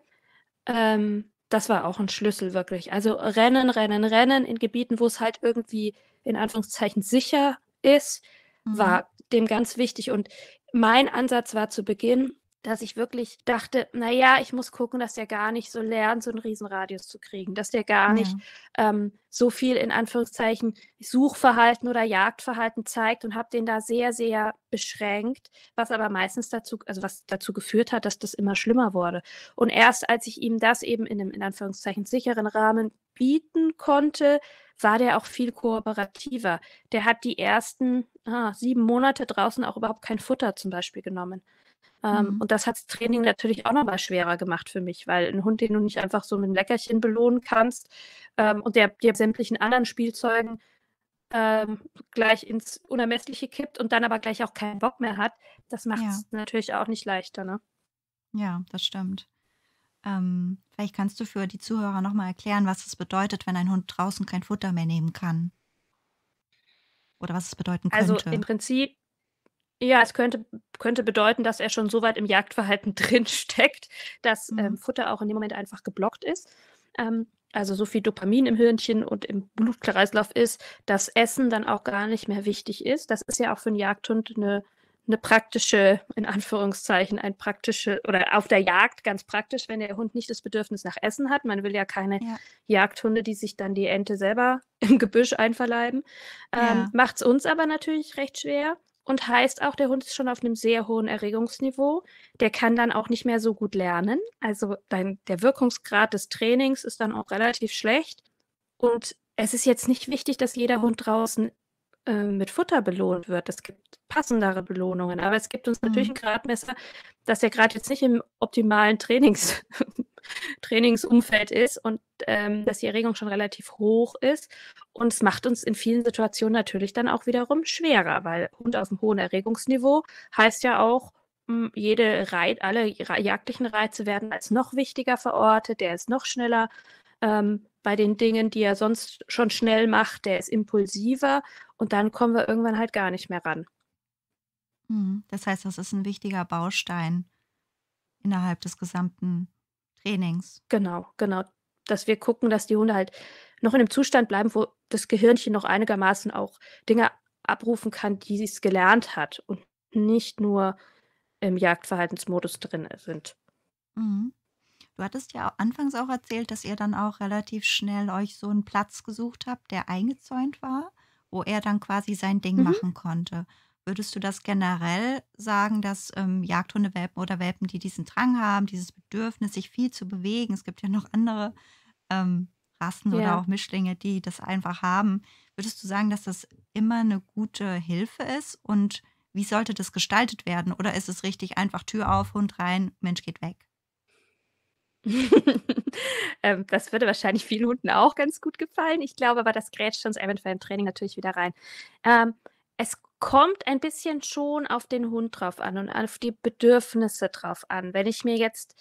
ähm, das war auch ein Schlüssel wirklich. Also rennen, rennen, rennen in Gebieten, wo es halt irgendwie in Anführungszeichen sicher ist, mhm. war dem ganz wichtig. Und mein Ansatz war zu Beginn, dass ich wirklich dachte, naja, ich muss gucken, dass der gar nicht so lernt, so einen Riesenradius zu kriegen, dass der gar mhm. nicht ähm, so viel in Anführungszeichen Suchverhalten oder Jagdverhalten zeigt und habe den da sehr, sehr beschränkt, was aber meistens dazu, also was dazu geführt hat, dass das immer schlimmer wurde. Und erst als ich ihm das eben in einem in Anführungszeichen sicheren Rahmen bieten konnte, war der auch viel kooperativer. Der hat die ersten ah, sieben Monate draußen auch überhaupt kein Futter zum Beispiel genommen. Ähm, mhm. Und das hat das Training natürlich auch nochmal schwerer gemacht für mich, weil ein Hund, den du nicht einfach so mit einem Leckerchen belohnen kannst ähm, und der dir sämtlichen anderen Spielzeugen ähm, gleich ins Unermessliche kippt und dann aber gleich auch keinen Bock mehr hat, das macht es ja. natürlich auch nicht leichter. Ne? Ja, das stimmt. Ähm, vielleicht kannst du für die Zuhörer nochmal erklären, was es bedeutet, wenn ein Hund draußen kein Futter mehr nehmen kann. Oder was es bedeuten also, könnte. Also im Prinzip ja, es könnte, könnte bedeuten, dass er schon so weit im Jagdverhalten drin steckt, dass ähm, mhm. ähm, Futter auch in dem Moment einfach geblockt ist. Ähm, also so viel Dopamin im Hirnchen und im Blutkreislauf ist, dass Essen dann auch gar nicht mehr wichtig ist. Das ist ja auch für einen Jagdhund eine, eine praktische, in Anführungszeichen, ein praktische oder auf der Jagd ganz praktisch, wenn der Hund nicht das Bedürfnis nach Essen hat. Man will ja keine ja. Jagdhunde, die sich dann die Ente selber im Gebüsch einverleiben. Ähm, ja. Macht es uns aber natürlich recht schwer, und heißt auch, der Hund ist schon auf einem sehr hohen Erregungsniveau. Der kann dann auch nicht mehr so gut lernen. Also dein, der Wirkungsgrad des Trainings ist dann auch relativ schlecht. Und es ist jetzt nicht wichtig, dass jeder Hund draußen äh, mit Futter belohnt wird. Es gibt passendere Belohnungen. Aber es gibt uns natürlich mhm. ein Gradmesser, dass er gerade jetzt nicht im optimalen Trainings Trainingsumfeld ist und ähm, dass die Erregung schon relativ hoch ist. Und es macht uns in vielen Situationen natürlich dann auch wiederum schwerer, weil Hund auf einem hohen Erregungsniveau heißt ja auch, hm, jede Reit, alle jagdlichen Reize werden als noch wichtiger verortet, der ist noch schneller ähm, bei den Dingen, die er sonst schon schnell macht, der ist impulsiver und dann kommen wir irgendwann halt gar nicht mehr ran. Hm, das heißt, das ist ein wichtiger Baustein innerhalb des gesamten Trainings. Genau, genau. Dass wir gucken, dass die Hunde halt noch in dem Zustand bleiben, wo das Gehirnchen noch einigermaßen auch Dinge abrufen kann, die es gelernt hat und nicht nur im Jagdverhaltensmodus drin sind. Mhm. Du hattest ja anfangs auch erzählt, dass ihr dann auch relativ schnell euch so einen Platz gesucht habt, der eingezäunt war, wo er dann quasi sein Ding mhm. machen konnte. Würdest du das generell sagen, dass ähm, Jagdhundewelpen oder Welpen, die diesen Drang haben, dieses Bedürfnis, sich viel zu bewegen, es gibt ja noch andere ähm, Rassen ja. oder auch Mischlinge, die das einfach haben, würdest du sagen, dass das immer eine gute Hilfe ist? Und wie sollte das gestaltet werden? Oder ist es richtig einfach Tür auf, Hund rein, Mensch geht weg? ähm, das würde wahrscheinlich vielen Hunden auch ganz gut gefallen. Ich glaube aber, das grätscht uns eventuell im Training natürlich wieder rein. Ähm, es kommt ein bisschen schon auf den Hund drauf an und auf die Bedürfnisse drauf an. Wenn ich mir jetzt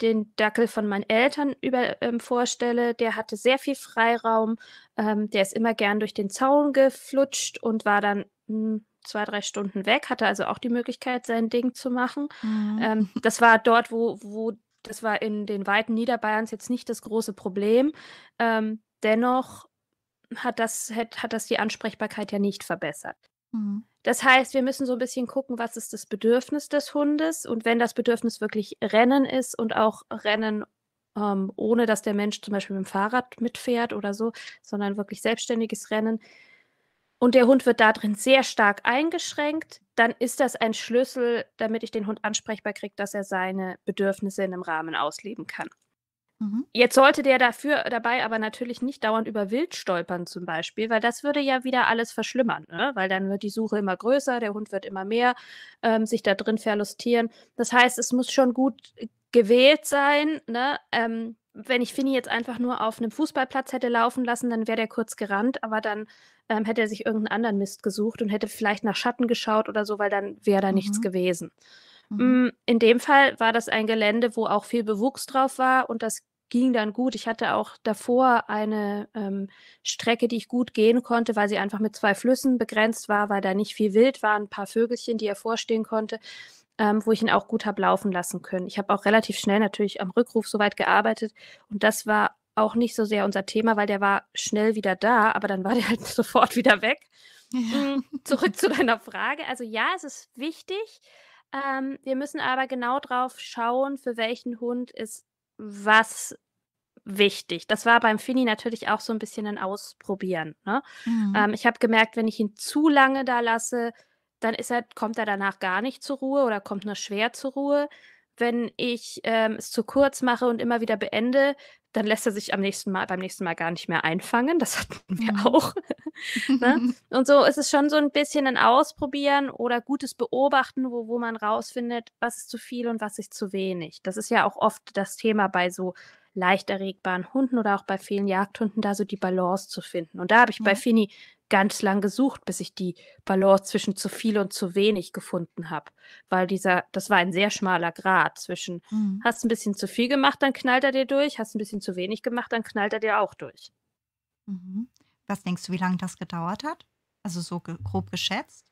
den Dackel von meinen Eltern über, ähm, vorstelle, der hatte sehr viel Freiraum, ähm, der ist immer gern durch den Zaun geflutscht und war dann mh, hm, zwei, drei Stunden weg, hatte also auch die Möglichkeit, sein Ding zu machen. Mhm. Ähm, das war dort, wo, wo, das war in den weiten Niederbayerns jetzt nicht das große Problem. Ähm, dennoch hat das, hat, hat das die Ansprechbarkeit ja nicht verbessert. Mhm. Das heißt, wir müssen so ein bisschen gucken, was ist das Bedürfnis des Hundes und wenn das Bedürfnis wirklich Rennen ist und auch Rennen ähm, ohne, dass der Mensch zum Beispiel mit dem Fahrrad mitfährt oder so, sondern wirklich selbstständiges Rennen und der Hund wird darin sehr stark eingeschränkt, dann ist das ein Schlüssel, damit ich den Hund ansprechbar kriege, dass er seine Bedürfnisse in einem Rahmen ausleben kann. Mhm. Jetzt sollte der dafür äh, dabei aber natürlich nicht dauernd über Wild stolpern zum Beispiel, weil das würde ja wieder alles verschlimmern, ne? weil dann wird die Suche immer größer, der Hund wird immer mehr ähm, sich da drin verlustieren. Das heißt, es muss schon gut gewählt sein. Ne? Ähm, wenn ich Finny jetzt einfach nur auf einem Fußballplatz hätte laufen lassen, dann wäre der kurz gerannt, aber dann ähm, hätte er sich irgendeinen anderen Mist gesucht und hätte vielleicht nach Schatten geschaut oder so, weil dann wäre da mhm. nichts gewesen. Mhm. Mm, in dem Fall war das ein Gelände, wo auch viel Bewuchs drauf war und das ging dann gut. Ich hatte auch davor eine ähm, Strecke, die ich gut gehen konnte, weil sie einfach mit zwei Flüssen begrenzt war, weil da nicht viel wild war, ein paar Vögelchen, die er vorstehen konnte, ähm, wo ich ihn auch gut habe laufen lassen können. Ich habe auch relativ schnell natürlich am Rückruf soweit gearbeitet und das war auch nicht so sehr unser Thema, weil der war schnell wieder da, aber dann war der halt sofort wieder weg. Ja. Mm, zurück zu deiner Frage. Also ja, es ist wichtig, ähm, wir müssen aber genau drauf schauen, für welchen Hund ist was wichtig. Das war beim Fini natürlich auch so ein bisschen ein Ausprobieren. Ne? Mhm. Ähm, ich habe gemerkt, wenn ich ihn zu lange da lasse, dann ist er, kommt er danach gar nicht zur Ruhe oder kommt nur schwer zur Ruhe wenn ich ähm, es zu kurz mache und immer wieder beende, dann lässt er sich am nächsten Mal, beim nächsten Mal gar nicht mehr einfangen. Das hatten wir mhm. auch. ne? Und so ist es schon so ein bisschen ein Ausprobieren oder gutes Beobachten, wo, wo man rausfindet, was ist zu viel und was ist zu wenig. Das ist ja auch oft das Thema bei so leicht erregbaren Hunden oder auch bei vielen Jagdhunden, da so die Balance zu finden. Und da habe ich mhm. bei Fini ganz lang gesucht, bis ich die Balance zwischen zu viel und zu wenig gefunden habe. Weil dieser, das war ein sehr schmaler Grad zwischen, mhm. hast ein bisschen zu viel gemacht, dann knallt er dir durch, hast ein bisschen zu wenig gemacht, dann knallt er dir auch durch. Mhm. Was denkst du, wie lange das gedauert hat? Also so ge grob geschätzt?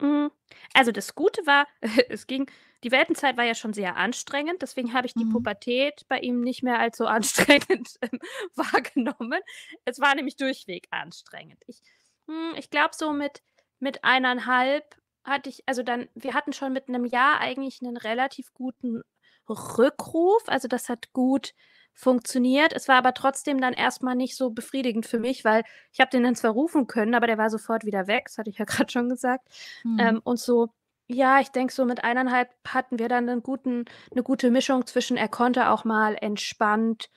Mhm. Also das Gute war, es ging die Welpenzeit war ja schon sehr anstrengend, deswegen habe ich die mhm. Pubertät bei ihm nicht mehr als so anstrengend äh, wahrgenommen. Es war nämlich durchweg anstrengend. Ich, hm, ich glaube, so mit, mit eineinhalb hatte ich, also dann, wir hatten schon mit einem Jahr eigentlich einen relativ guten Rückruf. Also das hat gut funktioniert. Es war aber trotzdem dann erstmal nicht so befriedigend für mich, weil ich habe den dann zwar rufen können, aber der war sofort wieder weg, das hatte ich ja gerade schon gesagt. Mhm. Ähm, und so ja, ich denke, so mit 1,5 hatten wir dann 'nen guten 'ne gute Mischung zwischen er konnte auch mal entspannt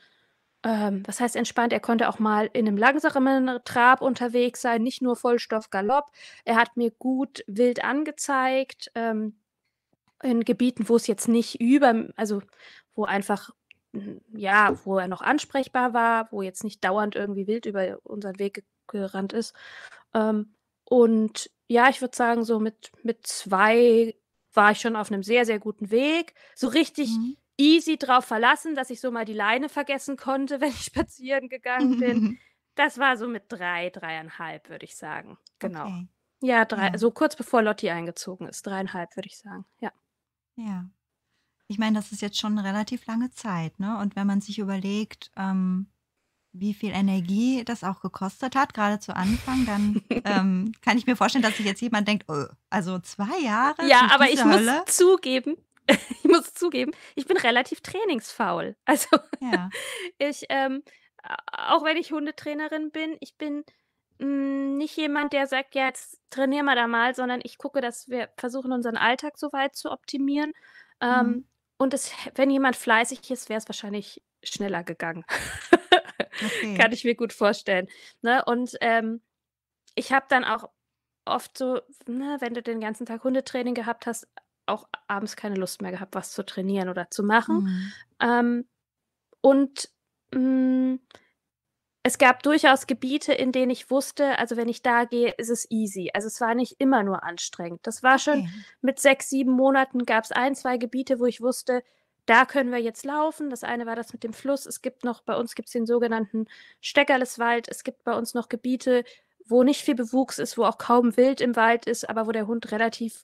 ähm, was heißt entspannt? Er konnte auch mal in einem langsamen Trab unterwegs sein, nicht nur Vollstoff-Galopp. Er hat mir gut wild angezeigt, ähm, in Gebieten, wo es jetzt nicht über also, wo einfach hm, ja, wo er noch ansprechbar war, wo jetzt nicht dauernd irgendwie wild über unseren Weg gerannt ist. Ähm, und ja, ich würde sagen, so mit, mit zwei war ich schon auf einem sehr, sehr guten Weg. So richtig mhm. easy drauf verlassen, dass ich so mal die Leine vergessen konnte, wenn ich spazieren gegangen bin. das war so mit drei, dreieinhalb, würde ich sagen. Genau. Okay. Ja, drei, ja. so kurz bevor Lotti eingezogen ist, dreieinhalb, würde ich sagen. Ja. Ja. Ich meine, das ist jetzt schon eine relativ lange Zeit, ne? Und wenn man sich überlegt, ähm, wie viel Energie das auch gekostet hat, gerade zu Anfang, dann ähm, kann ich mir vorstellen, dass sich jetzt jemand denkt, oh, also zwei Jahre. Ja, aber ich Hölle? muss zugeben, ich muss zugeben, ich bin relativ trainingsfaul. Also ja. ich, ähm, auch wenn ich Hundetrainerin bin, ich bin mh, mm, nicht jemand, der sagt, ja, jetzt trainieren wir da mal, sondern ich gucke, dass wir versuchen, unseren Alltag so weit zu optimieren. Mhm. Ähm, und es, wenn jemand fleißig ist, wäre es wahrscheinlich schneller gegangen. Okay. Kann ich mir gut vorstellen. Ne? Und ähm, ich habe dann auch oft so, ne, wenn du den ganzen Tag Hundetraining gehabt hast, auch abends keine Lust mehr gehabt, was zu trainieren oder zu machen. Mhm. Ähm, und mh, mm, es gab durchaus Gebiete, in denen ich wusste, also wenn ich da gehe, ist es easy. Also es war nicht immer nur anstrengend. Das war schon mit sechs, sieben Monaten gab es ein, zwei Gebiete, wo ich wusste, da können wir jetzt laufen. Das eine war das mit dem Fluss. Es gibt noch, bei uns gibt es den sogenannten Steckerleswald. Es gibt bei uns noch Gebiete, wo nicht viel Bewuchs ist, wo auch kaum Wild im Wald ist, aber wo der Hund relativ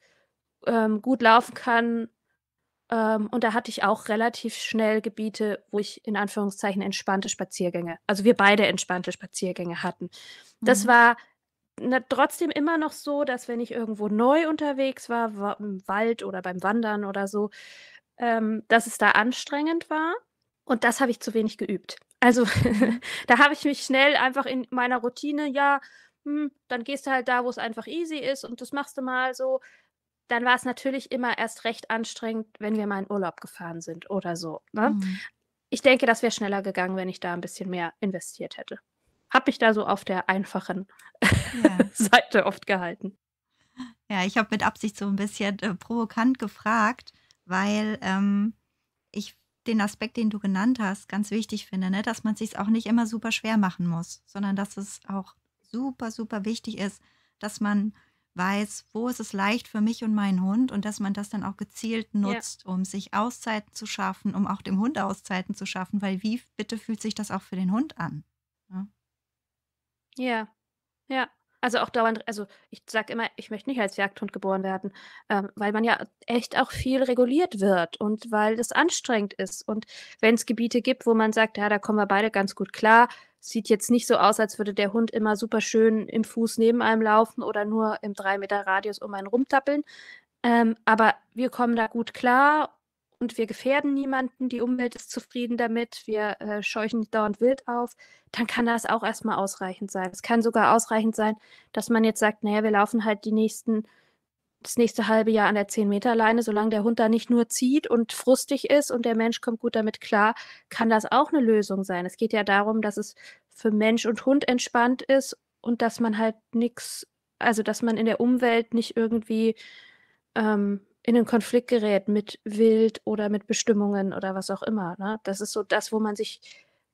ähm, gut laufen kann. Ähm, und da hatte ich auch relativ schnell Gebiete, wo ich in Anführungszeichen entspannte Spaziergänge, also wir beide entspannte Spaziergänge hatten. Mhm. Das war na, trotzdem immer noch so, dass wenn ich irgendwo neu unterwegs war, war, im Wald oder beim Wandern oder so, ähm, dass es da anstrengend war. Und das habe ich zu wenig geübt. Also mhm. da habe ich mich schnell einfach in meiner Routine, ja, hm, dann gehst du halt da, wo es einfach easy ist und das machst du mal so. Dann war es natürlich immer erst recht anstrengend, wenn wir mal in Urlaub gefahren sind oder so. Ne? Mhm. Ich denke, das wäre schneller gegangen, wenn ich da ein bisschen mehr investiert hätte. Habe mich da so auf der einfachen ja. Seite oft gehalten. Ja, ich habe mit Absicht so ein bisschen äh, provokant gefragt, weil ähm, ich den Aspekt, den du genannt hast, ganz wichtig finde, ne? dass man es sich auch nicht immer super schwer machen muss, sondern dass es auch super, super wichtig ist, dass man weiß, wo ist es leicht für mich und meinen Hund und dass man das dann auch gezielt nutzt, ja. um sich Auszeiten zu schaffen, um auch dem Hund Auszeiten zu schaffen, weil wie bitte fühlt sich das auch für den Hund an? Ne? Ja, ja, ja. Also auch dauernd, also ich sage immer, ich möchte nicht als Jagdhund geboren werden, ähm, weil man ja echt auch viel reguliert wird und weil das anstrengend ist. Und wenn es Gebiete gibt, wo man sagt, ja, da kommen wir beide ganz gut klar, sieht jetzt nicht so aus, als würde der Hund immer super schön im Fuß neben einem laufen oder nur im 3 Meter Radius um einen rumtappeln. Ähm, aber wir kommen da gut klar und wir gefährden niemanden, die Umwelt ist zufrieden damit, wir äh, scheuchen dauernd wild auf, dann kann das auch erstmal ausreichend sein. Es kann sogar ausreichend sein, dass man jetzt sagt, naja, wir laufen halt die nächsten, das nächste halbe Jahr an der 10-Meter-Leine, solange der Hund da nicht nur zieht und frustig ist und der Mensch kommt gut damit klar, kann das auch eine Lösung sein. Es geht ja darum, dass es für Mensch und Hund entspannt ist und dass man halt nichts, also dass man in der Umwelt nicht irgendwie ähm, in einen Konflikt gerät mit Wild oder mit Bestimmungen oder was auch immer. Ne? Das ist so das, wo man sich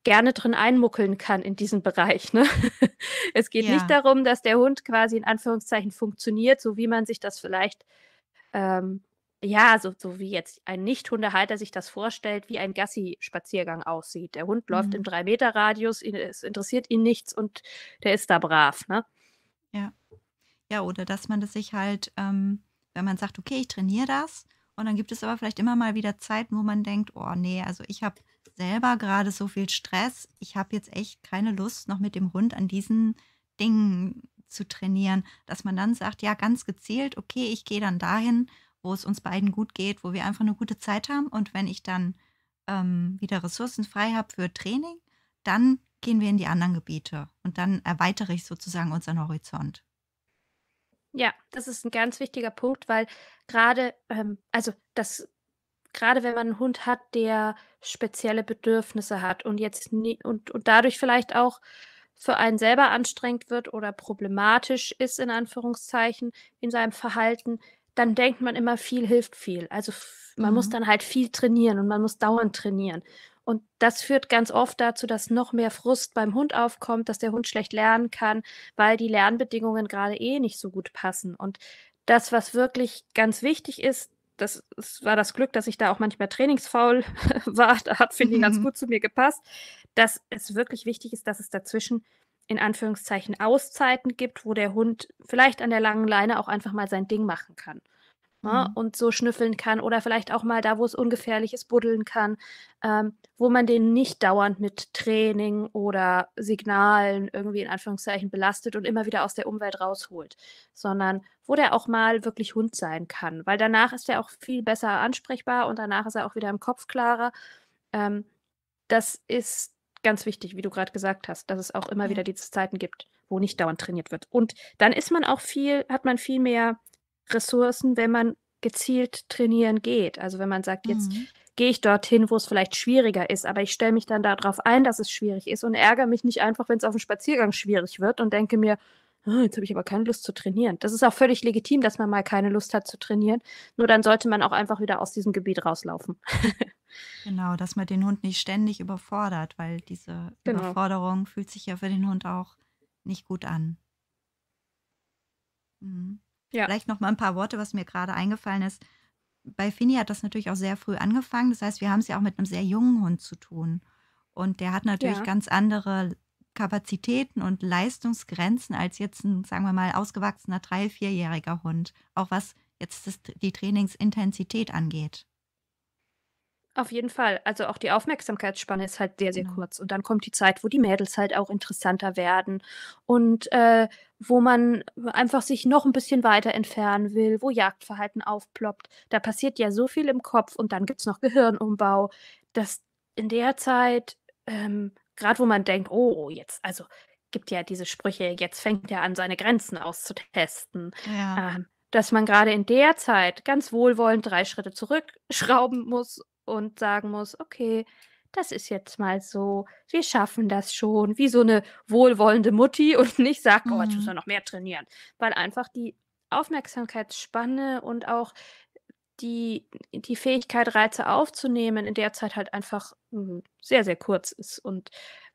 gerne drin einmuckeln kann in diesem Bereich. Ne? es geht ja. nicht darum, dass der Hund quasi in Anführungszeichen funktioniert, so wie man sich das vielleicht, ähm, ja, so, so wie jetzt ein Nicht-Hundehalter sich das vorstellt, wie ein Gassi-Spaziergang aussieht. Der Hund läuft im mhm. Drei-Meter-Radius, es interessiert ihn nichts und der ist da brav. Ne? Ja. Ja, oder dass man das sich halt ähm, wenn man sagt, okay, ich trainiere das und dann gibt es aber vielleicht immer mal wieder Zeiten, wo man denkt, oh nee, also ich habe selber gerade so viel Stress, ich habe jetzt echt keine Lust, noch mit dem Hund an diesen Dingen zu trainieren, dass man dann sagt, ja, ganz gezielt, okay, ich gehe dann dahin, wo es uns beiden gut geht, wo wir einfach eine gute Zeit haben und wenn ich dann ähm, wieder Ressourcen frei habe für Training, dann gehen wir in die anderen Gebiete und dann erweitere ich sozusagen unseren Horizont. Ja, das ist ein ganz wichtiger Punkt, weil gerade, ähm, also das, gerade wenn man einen Hund hat, der spezielle Bedürfnisse hat und jetzt nie, und, und dadurch vielleicht auch für einen selber anstrengend wird oder problematisch ist, in Anführungszeichen, in seinem Verhalten, dann denkt man immer, viel hilft viel. Also man mhm. muss dann halt viel trainieren und man muss dauernd trainieren. Und das führt ganz oft dazu, dass noch mehr Frust beim Hund aufkommt, dass der Hund schlecht lernen kann, weil die Lernbedingungen gerade eh nicht so gut passen. Und das, was wirklich ganz wichtig ist, das, das war das Glück, dass ich da auch manchmal trainingsfaul war. Da hat, finde ich, mhm. ganz gut zu mir gepasst, dass es wirklich wichtig ist, dass es dazwischen in Anführungszeichen Auszeiten gibt, wo der Hund vielleicht an der langen Leine auch einfach mal sein Ding machen kann. Ne, mhm. und so schnüffeln kann oder vielleicht auch mal da, wo es ungefährlich ist, buddeln kann, ähm, wo man den nicht dauernd mit Training oder Signalen irgendwie in Anführungszeichen belastet und immer wieder aus der Umwelt rausholt, sondern wo der auch mal wirklich Hund sein kann, weil danach ist er auch viel besser ansprechbar und danach ist er auch wieder im Kopf klarer. Ähm, das ist ganz wichtig, wie du gerade gesagt hast, dass es auch immer wieder diese Zeiten gibt, wo nicht dauernd trainiert wird. Und dann ist man auch viel, hat man viel mehr Ressourcen, wenn man gezielt trainieren geht. Also wenn man sagt, jetzt mhm. gehe ich dorthin, wo es vielleicht schwieriger ist, aber ich stelle mich dann darauf ein, dass es schwierig ist und ärgere mich nicht einfach, wenn es auf dem Spaziergang schwierig wird und denke mir, ah, jetzt habe ich aber keine Lust zu trainieren. Das ist auch völlig legitim, dass man mal keine Lust hat zu trainieren. Nur dann sollte man auch einfach wieder aus diesem Gebiet rauslaufen. genau, dass man den Hund nicht ständig überfordert, weil diese genau. Überforderung fühlt sich ja für den Hund auch nicht gut an. Mhm. Ja. Vielleicht noch mal ein paar Worte, was mir gerade eingefallen ist. Bei Fini hat das natürlich auch sehr früh angefangen. Das heißt, wir haben es ja auch mit einem sehr jungen Hund zu tun. Und der hat natürlich ja. ganz andere Kapazitäten und Leistungsgrenzen als jetzt ein, sagen wir mal, ausgewachsener drei-, vierjähriger Hund. Auch was jetzt das, die Trainingsintensität angeht. Auf jeden Fall. Also auch die Aufmerksamkeitsspanne ist halt sehr, sehr Genau. kurz. Und dann kommt die Zeit, wo die Mädels halt auch interessanter werden und äh, wo man einfach sich noch ein bisschen weiter entfernen will, wo Jagdverhalten aufploppt. Da passiert ja so viel im Kopf und dann gibt es noch Gehirnumbau, dass in der Zeit, ähm, grad wo man denkt: „Oh, jetzt“ also, gibt ja diese Sprüche: „Jetzt fängt er an, seine Grenzen auszutesten“, Ja. ähm, dass man gerade in der Zeit ganz wohlwollend drei Schritte zurückschrauben muss und sagen muss, okay, das ist jetzt mal so, wir schaffen das schon, wie so eine wohlwollende Mutti und nicht sagt, mhm. oh, jetzt müssen mhm. wir noch mehr trainieren, weil einfach die Aufmerksamkeitsspanne und auch die, die Fähigkeit, Reize aufzunehmen, in der Zeit halt einfach hm, sehr, sehr kurz ist und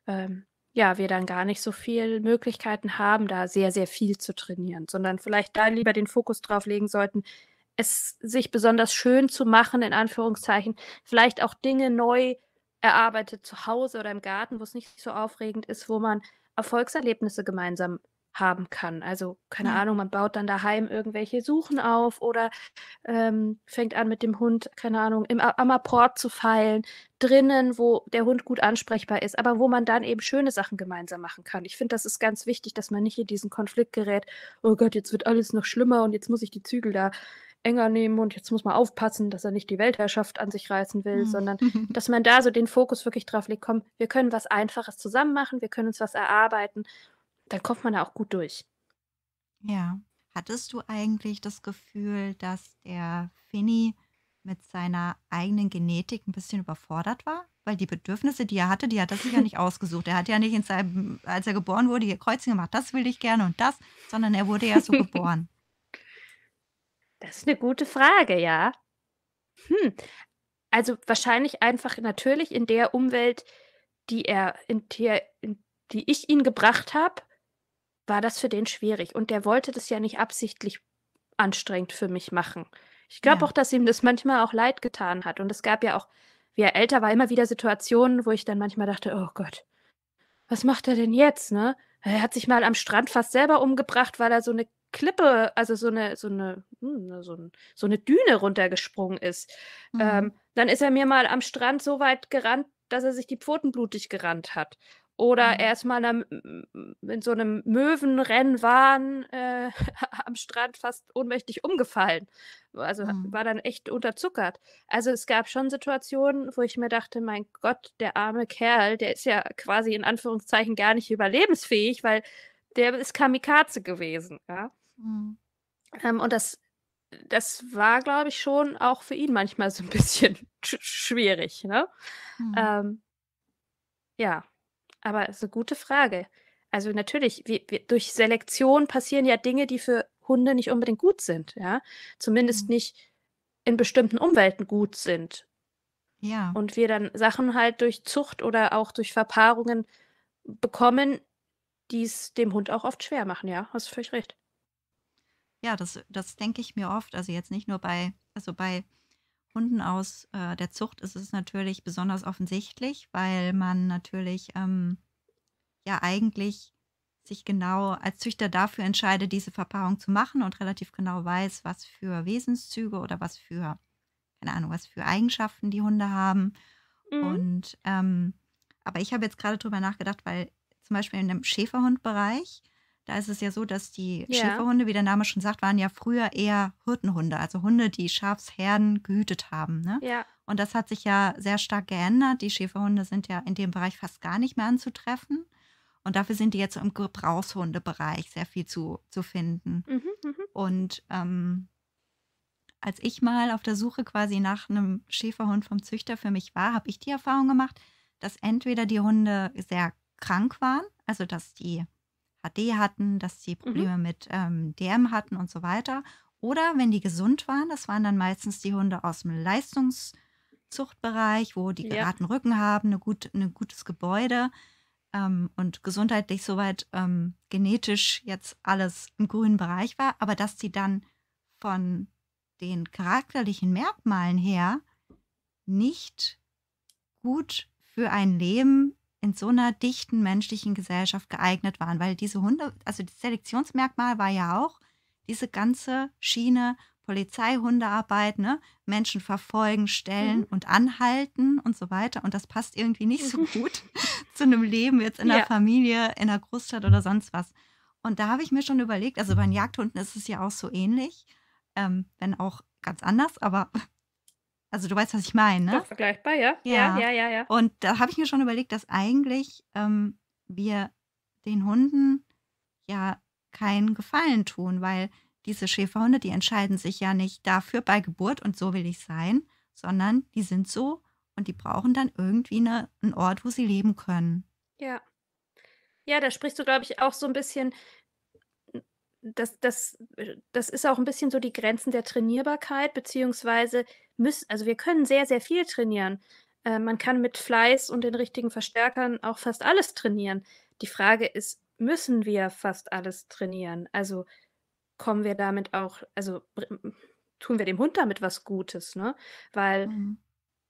ähm, ja, wir dann gar nicht so viele Möglichkeiten haben, da sehr, sehr viel zu trainieren, sondern vielleicht da lieber den Fokus drauf legen sollten, es sich besonders schön zu machen, in Anführungszeichen, vielleicht auch Dinge neu erarbeitet zu Hause oder im Garten, wo es nicht so aufregend ist, wo man Erfolgserlebnisse gemeinsam haben kann. Also keine ja. Ahnung, man baut dann daheim irgendwelche Suchen auf oder ähm, fängt an mit dem Hund, keine Ahnung, im, am Apport zu feilen, drinnen, wo der Hund gut ansprechbar ist, aber wo man dann eben schöne Sachen gemeinsam machen kann. Ich finde, das ist ganz wichtig, dass man nicht in diesen Konflikt gerät, oh Gott, jetzt wird alles noch schlimmer und jetzt muss ich die Zügel da enger nehmen und jetzt muss man aufpassen, dass er nicht die Weltherrschaft an sich reißen will, mhm. sondern dass man da so den Fokus wirklich drauf legt, komm, wir können was Einfaches zusammen machen, wir können uns was erarbeiten, dann kommt man da auch gut durch. Ja. Hattest du eigentlich das Gefühl, dass der Finny mit seiner eigenen Genetik ein bisschen überfordert war? Weil die Bedürfnisse, die er hatte, die hat er sich ja nicht ausgesucht. Er hat ja nicht, seinem, als er geboren wurde, hier Kreuzchen gemacht, das will ich gerne und das, sondern er wurde ja so geboren. Das ist eine gute Frage, ja. Hm. Also wahrscheinlich einfach natürlich in der Umwelt, die er, in der, in die ich ihn gebracht habe, war das für den schwierig. Und der wollte das ja nicht absichtlich anstrengend für mich machen. Ich glaube ja. auch, dass ihm das manchmal auch leid getan hat. Und es gab ja auch, wie er älter war, immer wieder Situationen, wo ich dann manchmal dachte, oh Gott, was macht er denn jetzt, ne? Er hat sich mal am Strand fast selber umgebracht, weil er so eine Klippe, also so eine, so eine, hm, so, ein, so eine Düne runtergesprungen ist. Ähm, mhm. Ähm, dann ist er mir mal am Strand so weit gerannt, dass er sich die Pfoten blutig gerannt hat. Oder mhm. er ist mal in so einem Möwenrennwahn äh, am Strand fast ohnmächtig umgefallen. Also mhm. war dann echt unterzuckert. Also es gab schon Situationen, wo ich mir dachte, mein Gott, der arme Kerl, der ist ja quasi in Anführungszeichen gar nicht überlebensfähig, weil der ist Kamikaze gewesen. Ja? Mhm. Ähm, und das, das war, glaube ich, schon auch für ihn manchmal so ein bisschen schwierig. Ne? Mhm. Ähm, ja, aber es ist eine gute Frage. Also natürlich, wir, wir, durch Selektion passieren ja Dinge, die für Hunde nicht unbedingt gut sind. Ja, zumindest mhm. nicht in bestimmten Umwelten gut sind. Ja. Und wir dann Sachen halt durch Zucht oder auch durch Verpaarungen bekommen, die es dem Hund auch oft schwer machen, ja. Hast du völlig recht ja, das, das denke ich mir oft. Also jetzt nicht nur bei, also bei Hunden aus äh, der Zucht ist es natürlich besonders offensichtlich, weil man natürlich ähm, ja eigentlich sich genau als Züchter dafür entscheidet, diese Verpaarung zu machen und relativ genau weiß, was für Wesenszüge oder was für, keine Ahnung, was für Eigenschaften die Hunde haben. Mhm. Und ähm, aber ich habe jetzt gerade drüber nachgedacht, weil zum Beispiel in dem Schäferhundbereich da ist es ja so, dass die ja. Schäferhunde, wie der Name schon sagt, waren ja früher eher Hirtenhunde, also Hunde, die Schafsherden gehütet haben. Ne? Ja. Und das hat sich ja sehr stark geändert. Die Schäferhunde sind ja in dem Bereich fast gar nicht mehr anzutreffen. Und dafür sind die jetzt im Gebrauchshundebereich sehr viel zu, zu finden. Mhm, mhm. und ähm, als ich mal auf der Suche quasi nach einem Schäferhund vom Züchter für mich war, habe ich die Erfahrung gemacht, dass entweder die Hunde sehr krank waren, also dass die HD hatten, dass sie mhm. Probleme mhm. mit ähm, DM hatten und so weiter. Oder wenn die gesund waren, das waren dann meistens die Hunde aus dem Leistungszuchtbereich, wo die geraden ja. Rücken haben, eine gut, ein gutes Gebäude ähm, und gesundheitlich soweit ähm, genetisch jetzt alles im grünen Bereich war, aber dass sie dann von den charakterlichen Merkmalen her nicht gut für ein Leben in so einer dichten menschlichen Gesellschaft geeignet waren, weil diese Hunde, also das Selektionsmerkmal war ja auch diese ganze Schiene Polizeihundearbeit, ne? Menschen verfolgen, stellen mhm. und anhalten und so weiter. Und das passt irgendwie nicht so mhm. gut zu einem Leben jetzt in der ja. Familie, in der Großstadt oder sonst was. Und da habe ich mir schon überlegt, also bei den Jagdhunden ist es ja auch so ähnlich, ähm, wenn auch ganz anders, aber also du weißt, was ich meine, ne? Doch, vergleichbar, ja. Ja, ja, ja, ja. ja. Und da habe ich mir schon überlegt, dass eigentlich ähm, wir den Hunden ja keinen Gefallen tun, weil diese Schäferhunde, die entscheiden sich ja nicht dafür bei Geburt und so will ich sein, sondern die sind so und die brauchen dann irgendwie eine, einen Ort, wo sie leben können. Ja. Ja, da sprichst du, glaube ich, auch so ein bisschen das, das, äh, das ist auch ein bisschen so die Grenzen der Trainierbarkeit, beziehungsweise müssen, also wir können sehr, sehr viel trainieren. Äh, man kann mit Fleiß und den richtigen Verstärkern auch fast alles trainieren. Die Frage ist, müssen wir fast alles trainieren? Also kommen wir damit auch, also tun wir dem Hund damit was Gutes, ne? Weil mhm.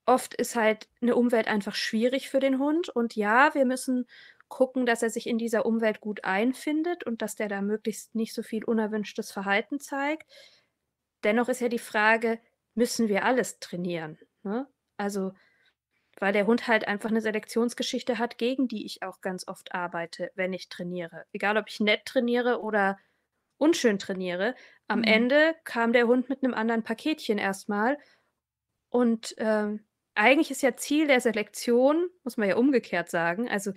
oft ist halt eine Umwelt einfach schwierig für den Hund und ja, wir müssen gucken, dass er sich in dieser Umwelt gut einfindet und dass der da möglichst nicht so viel unerwünschtes Verhalten zeigt. Dennoch ist ja die Frage, müssen wir alles trainieren? Ne? Also, weil der Hund halt einfach eine Selektionsgeschichte hat, gegen die ich auch ganz oft arbeite, wenn ich trainiere. Egal, ob ich nett trainiere oder unschön trainiere. Am mhm. Ende kam der Hund mit einem anderen Paketchen erstmal. Und ähm, eigentlich ist ja Ziel der Selektion, muss man ja umgekehrt sagen, also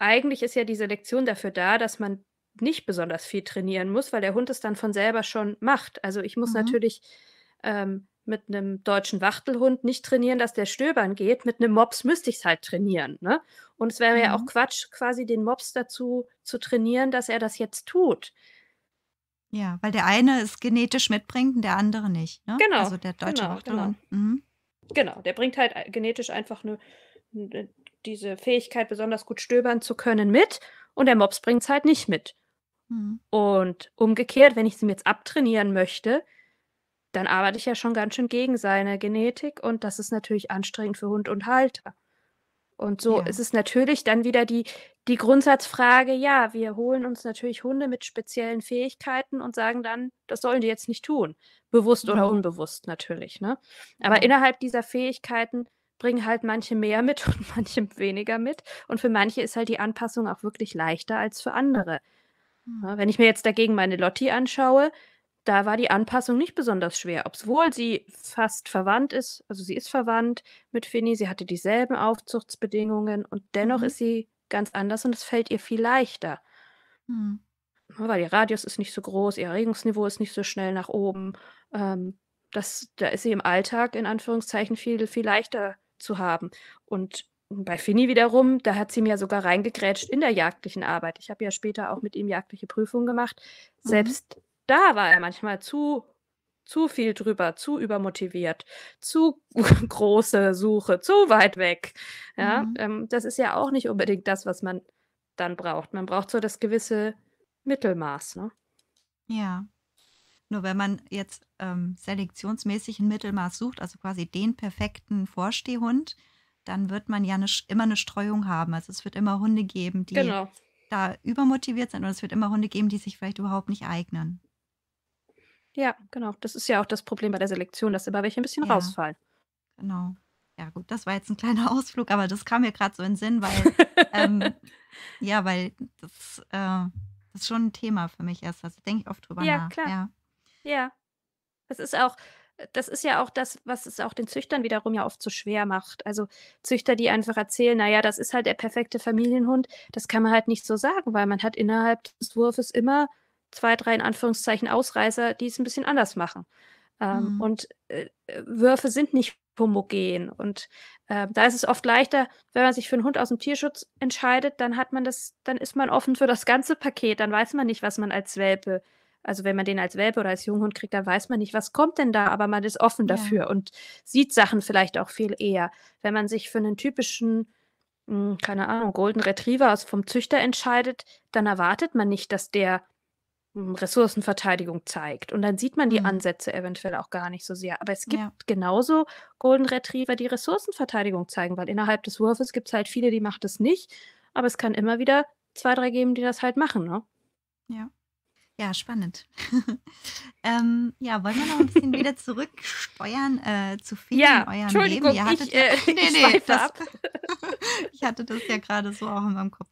eigentlich ist ja die Selektion dafür da, dass man nicht besonders viel trainieren muss, weil der Hund es dann von selber schon macht. Also ich muss mhm. natürlich ähm, mit einem deutschen Wachtelhund nicht trainieren, dass der stöbern geht. Mit einem Mops müsste ich es halt trainieren. Ne? Und es wäre mhm. ja auch mhm. Quatsch, quasi den Mops dazu zu trainieren, dass er das jetzt tut. Ja, weil der eine es genetisch mitbringt und der andere nicht. Ne? Genau. Also der deutsche genau, genau. Wachtelhund. Genau. Mhm. genau, der bringt halt äh, genetisch einfach eine, eine diese Fähigkeit, besonders gut stöbern zu können, mit und der Mops bringt es halt nicht mit. Mhm. Und umgekehrt, wenn ich es ihm jetzt abtrainieren möchte, dann arbeite ich ja schon ganz schön gegen seine Genetik und das ist natürlich anstrengend für Hund und Halter. Und so ja. ist es natürlich dann wieder die, die Grundsatzfrage, ja, wir holen uns natürlich Hunde mit speziellen Fähigkeiten und sagen dann, das sollen die jetzt nicht tun. Bewusst oder mhm. unbewusst natürlich. Ne? Aber innerhalb dieser Fähigkeiten bringen halt manche mehr mit und manche weniger mit. Und für manche ist halt die Anpassung auch wirklich leichter als für andere. Hm. Ja, wenn ich mir jetzt dagegen meine Lotti anschaue, da war die Anpassung nicht besonders schwer, obwohl sie fast verwandt ist. Also sie ist verwandt mit Finny, sie hatte dieselben Aufzuchtsbedingungen und dennoch mhm. ist sie ganz anders und es fällt ihr viel leichter. Mhm. Weil ihr Radius ist nicht so groß, ihr Erregungsniveau ist nicht so schnell nach oben. Ähm, das, da ist sie im Alltag in Anführungszeichen viel, viel leichter zu haben. Und bei Finny wiederum, da hat sie mir sogar reingegrätscht in der jagdlichen Arbeit. Ich habe ja später auch mit ihm jagdliche Prüfungen gemacht. Mhm. Selbst da war er manchmal zu zu viel drüber, zu übermotiviert, zu große Suche, zu weit weg. Ja, mhm. ähm, das ist ja auch nicht unbedingt das, was man dann braucht. Man braucht so das gewisse Mittelmaß. Ne? Ja, nur wenn man jetzt ähm, selektionsmäßig ein Mittelmaß sucht, also quasi den perfekten Vorstehhund, dann wird man ja eine, immer eine Streuung haben. Also es wird immer Hunde geben, die genau. da übermotiviert sind und es wird immer Hunde geben, die sich vielleicht überhaupt nicht eignen. Ja, genau. Das ist ja auch das Problem bei der Selektion, dass immer welche ein bisschen ja. rausfallen. Genau. Ja, gut, das war jetzt ein kleiner Ausflug, aber das kam mir gerade so in den Sinn, weil ähm, ja, weil das, äh, das, ist schon ein Thema für mich erst. Also denke ich oft drüber ja, nach. Klar. Ja, klar. Ja. Das ist auch äh, das ist ja auch das, was es auch den Züchtern wiederum ja oft so schwer macht. Also Züchter, die einfach erzählen, naja, das ist halt der perfekte Familienhund, das kann man halt nicht so sagen, weil man hat innerhalb des Wurfes immer zwei, drei in Anführungszeichen Ausreißer, die es ein bisschen anders machen. Ähm, mhm. Und äh, äh, Würfe sind nicht homogen. Und äh, da ist es oft leichter, wenn man sich für einen Hund aus dem Tierschutz entscheidet, dann hat man das, dann ist man offen für das ganze Paket, dann weiß man nicht, was man als Welpe also wenn man den als Welpe oder als Junghund kriegt, dann weiß man nicht, was kommt denn da, aber man ist offen dafür ja. und sieht Sachen vielleicht auch viel eher. Wenn man sich für einen typischen, mh, hm, keine Ahnung, Golden Retriever aus vom Züchter entscheidet, dann erwartet man nicht, dass der mh, hm, Ressourcenverteidigung zeigt. Und dann sieht man die mhm. Ansätze eventuell auch gar nicht so sehr. Aber es gibt ja. genauso Golden Retriever, die Ressourcenverteidigung zeigen, weil innerhalb des Wurfes gibt es halt viele, die macht es nicht. Aber es kann immer wieder zwei, drei geben, die das halt machen. Ne? Ja. Ja, spannend. ähm, ja, wollen wir noch ein bisschen wieder zurücksteuern äh, zu vielen ja, in eurem Entschuldigung, Leben? Hattet, ich, äh, nee, nee, ich, das, ich hatte das ja gerade so auch in meinem Kopf.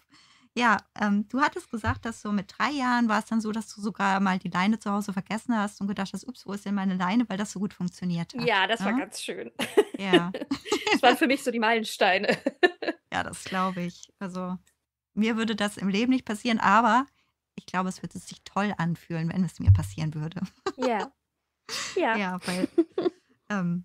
Ja, ähm, du hattest gesagt, dass so mit drei Jahren war es dann so, dass du sogar mal die Leine zu Hause vergessen hast und gedacht hast, ups, wo ist denn meine Leine, weil das so gut funktioniert hat. Ja, das ja? war ne? ganz schön. Ja. das waren für mich so die Meilensteine. ja, das glaube ich. Also mir würde das im Leben nicht passieren, aber ich glaube, es würde sich toll anfühlen, wenn es mir passieren würde. Ja. Ja. ja, weil ähm,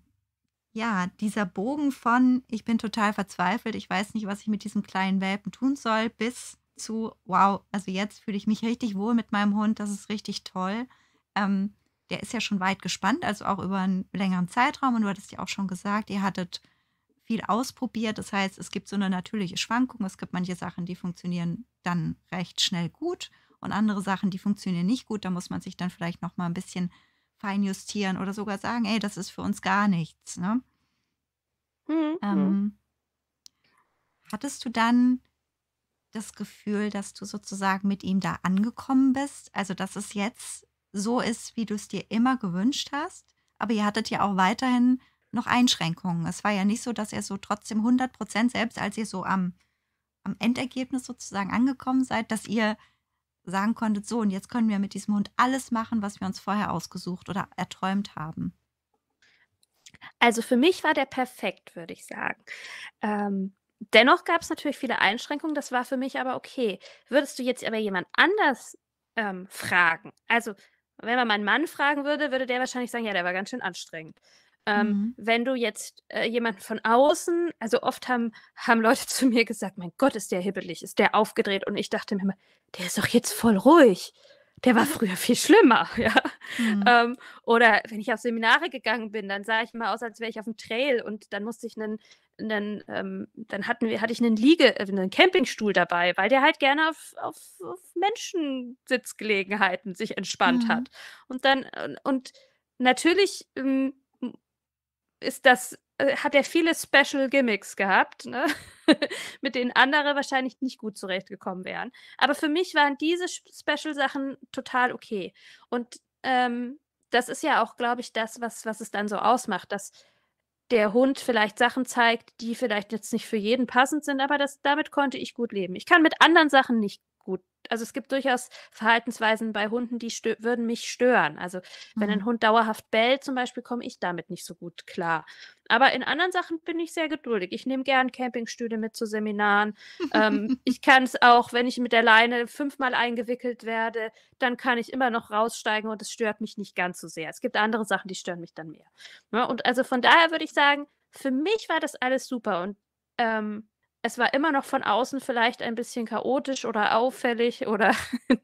ja, dieser Bogen von ich bin total verzweifelt, ich weiß nicht, was ich mit diesem kleinen Welpen tun soll, bis zu wow, also jetzt fühle ich mich richtig wohl mit meinem Hund, das ist richtig toll. Ähm, der ist ja schon weit gespannt, also auch über einen längeren Zeitraum. Und du hattest ja auch schon gesagt, ihr hattet viel ausprobiert. Das heißt, es gibt so eine natürliche Schwankung. Es gibt manche Sachen, die funktionieren dann recht schnell gut und andere Sachen, die funktionieren nicht gut. Da muss man sich dann vielleicht noch mal ein bisschen feinjustieren oder sogar sagen, ey, das ist für uns gar nichts. Ne? Mhm. Ähm, mhm. hattest du dann das Gefühl, dass du sozusagen mit ihm da angekommen bist? Also, dass es jetzt so ist, wie du es dir immer gewünscht hast? Aber ihr hattet ja auch weiterhin noch Einschränkungen. Es war ja nicht so, dass er so trotzdem 100 Prozent, selbst als ihr so am, am Endergebnis sozusagen angekommen seid, dass ihr sagen konntet, so und jetzt können wir mit diesem Hund alles machen, was wir uns vorher ausgesucht oder erträumt haben? Also für mich war der perfekt, würde ich sagen. Ähm, dennoch gab es natürlich viele Einschränkungen, das war für mich aber okay. Würdest du jetzt aber jemand anders ähm, fragen? Also wenn man meinen Mann fragen würde, würde der wahrscheinlich sagen, ja, der war ganz schön anstrengend. Ähm, mhm. Wenn du jetzt äh, jemanden von außen, also oft haben, haben Leute zu mir gesagt, mein Gott, ist der hibbelig, ist der aufgedreht. Und ich dachte mir immer, der ist doch jetzt voll ruhig. Der war früher viel schlimmer, ja. Mhm. Ähm, oder wenn ich auf Seminare gegangen bin, dann sah ich immer aus, als wäre ich auf dem Trail und dann musste ich einen, einen ähm, dann hatten wir, hatte ich einen Liege, einen äh, Campingstuhl dabei, weil der halt gerne auf, auf, auf Menschensitzgelegenheiten sich entspannt mhm. hat. Und dann, und, äh, und natürlich, ähm, ist das, äh, hat er viele Special Gimmicks gehabt, ne? mit denen andere wahrscheinlich nicht gut zurechtgekommen wären. Aber für mich waren diese Special Sachen total okay. Und ähm, das ist ja auch, glaube ich, das, was, was es dann so ausmacht, dass der Hund vielleicht Sachen zeigt, die vielleicht jetzt nicht für jeden passend sind, aber das, damit konnte ich gut leben. Ich kann mit anderen Sachen nicht also es gibt durchaus Verhaltensweisen bei Hunden, die würden mich stören. Also wenn mhm. ein Hund dauerhaft bellt zum Beispiel, komme ich damit nicht so gut klar. Aber in anderen Sachen bin ich sehr geduldig. Ich nehme gern Campingstühle mit zu Seminaren. ähm, ich kann es auch, wenn ich mit der Leine fünfmal eingewickelt werde, dann kann ich immer noch raussteigen und es stört mich nicht ganz so sehr. Es gibt andere Sachen, die stören mich dann mehr. Ja, ne? und also von daher würde ich sagen, für mich war das alles super und ähm, es war immer noch von außen vielleicht ein bisschen chaotisch oder auffällig oder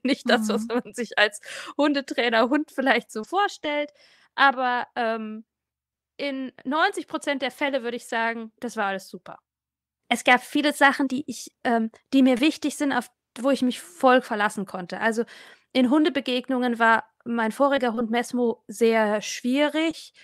nicht das, was mhm. man sich als Hundetrainer Hund vielleicht so vorstellt. Aber ähm, in 90 Prozent der Fälle würde ich sagen, das war alles super. Es gab viele Sachen, die ich, ähm, die mir wichtig sind, auf wo ich mich voll verlassen konnte. Also in Hundebegegnungen war mein voriger Hund Mesmo sehr schwierig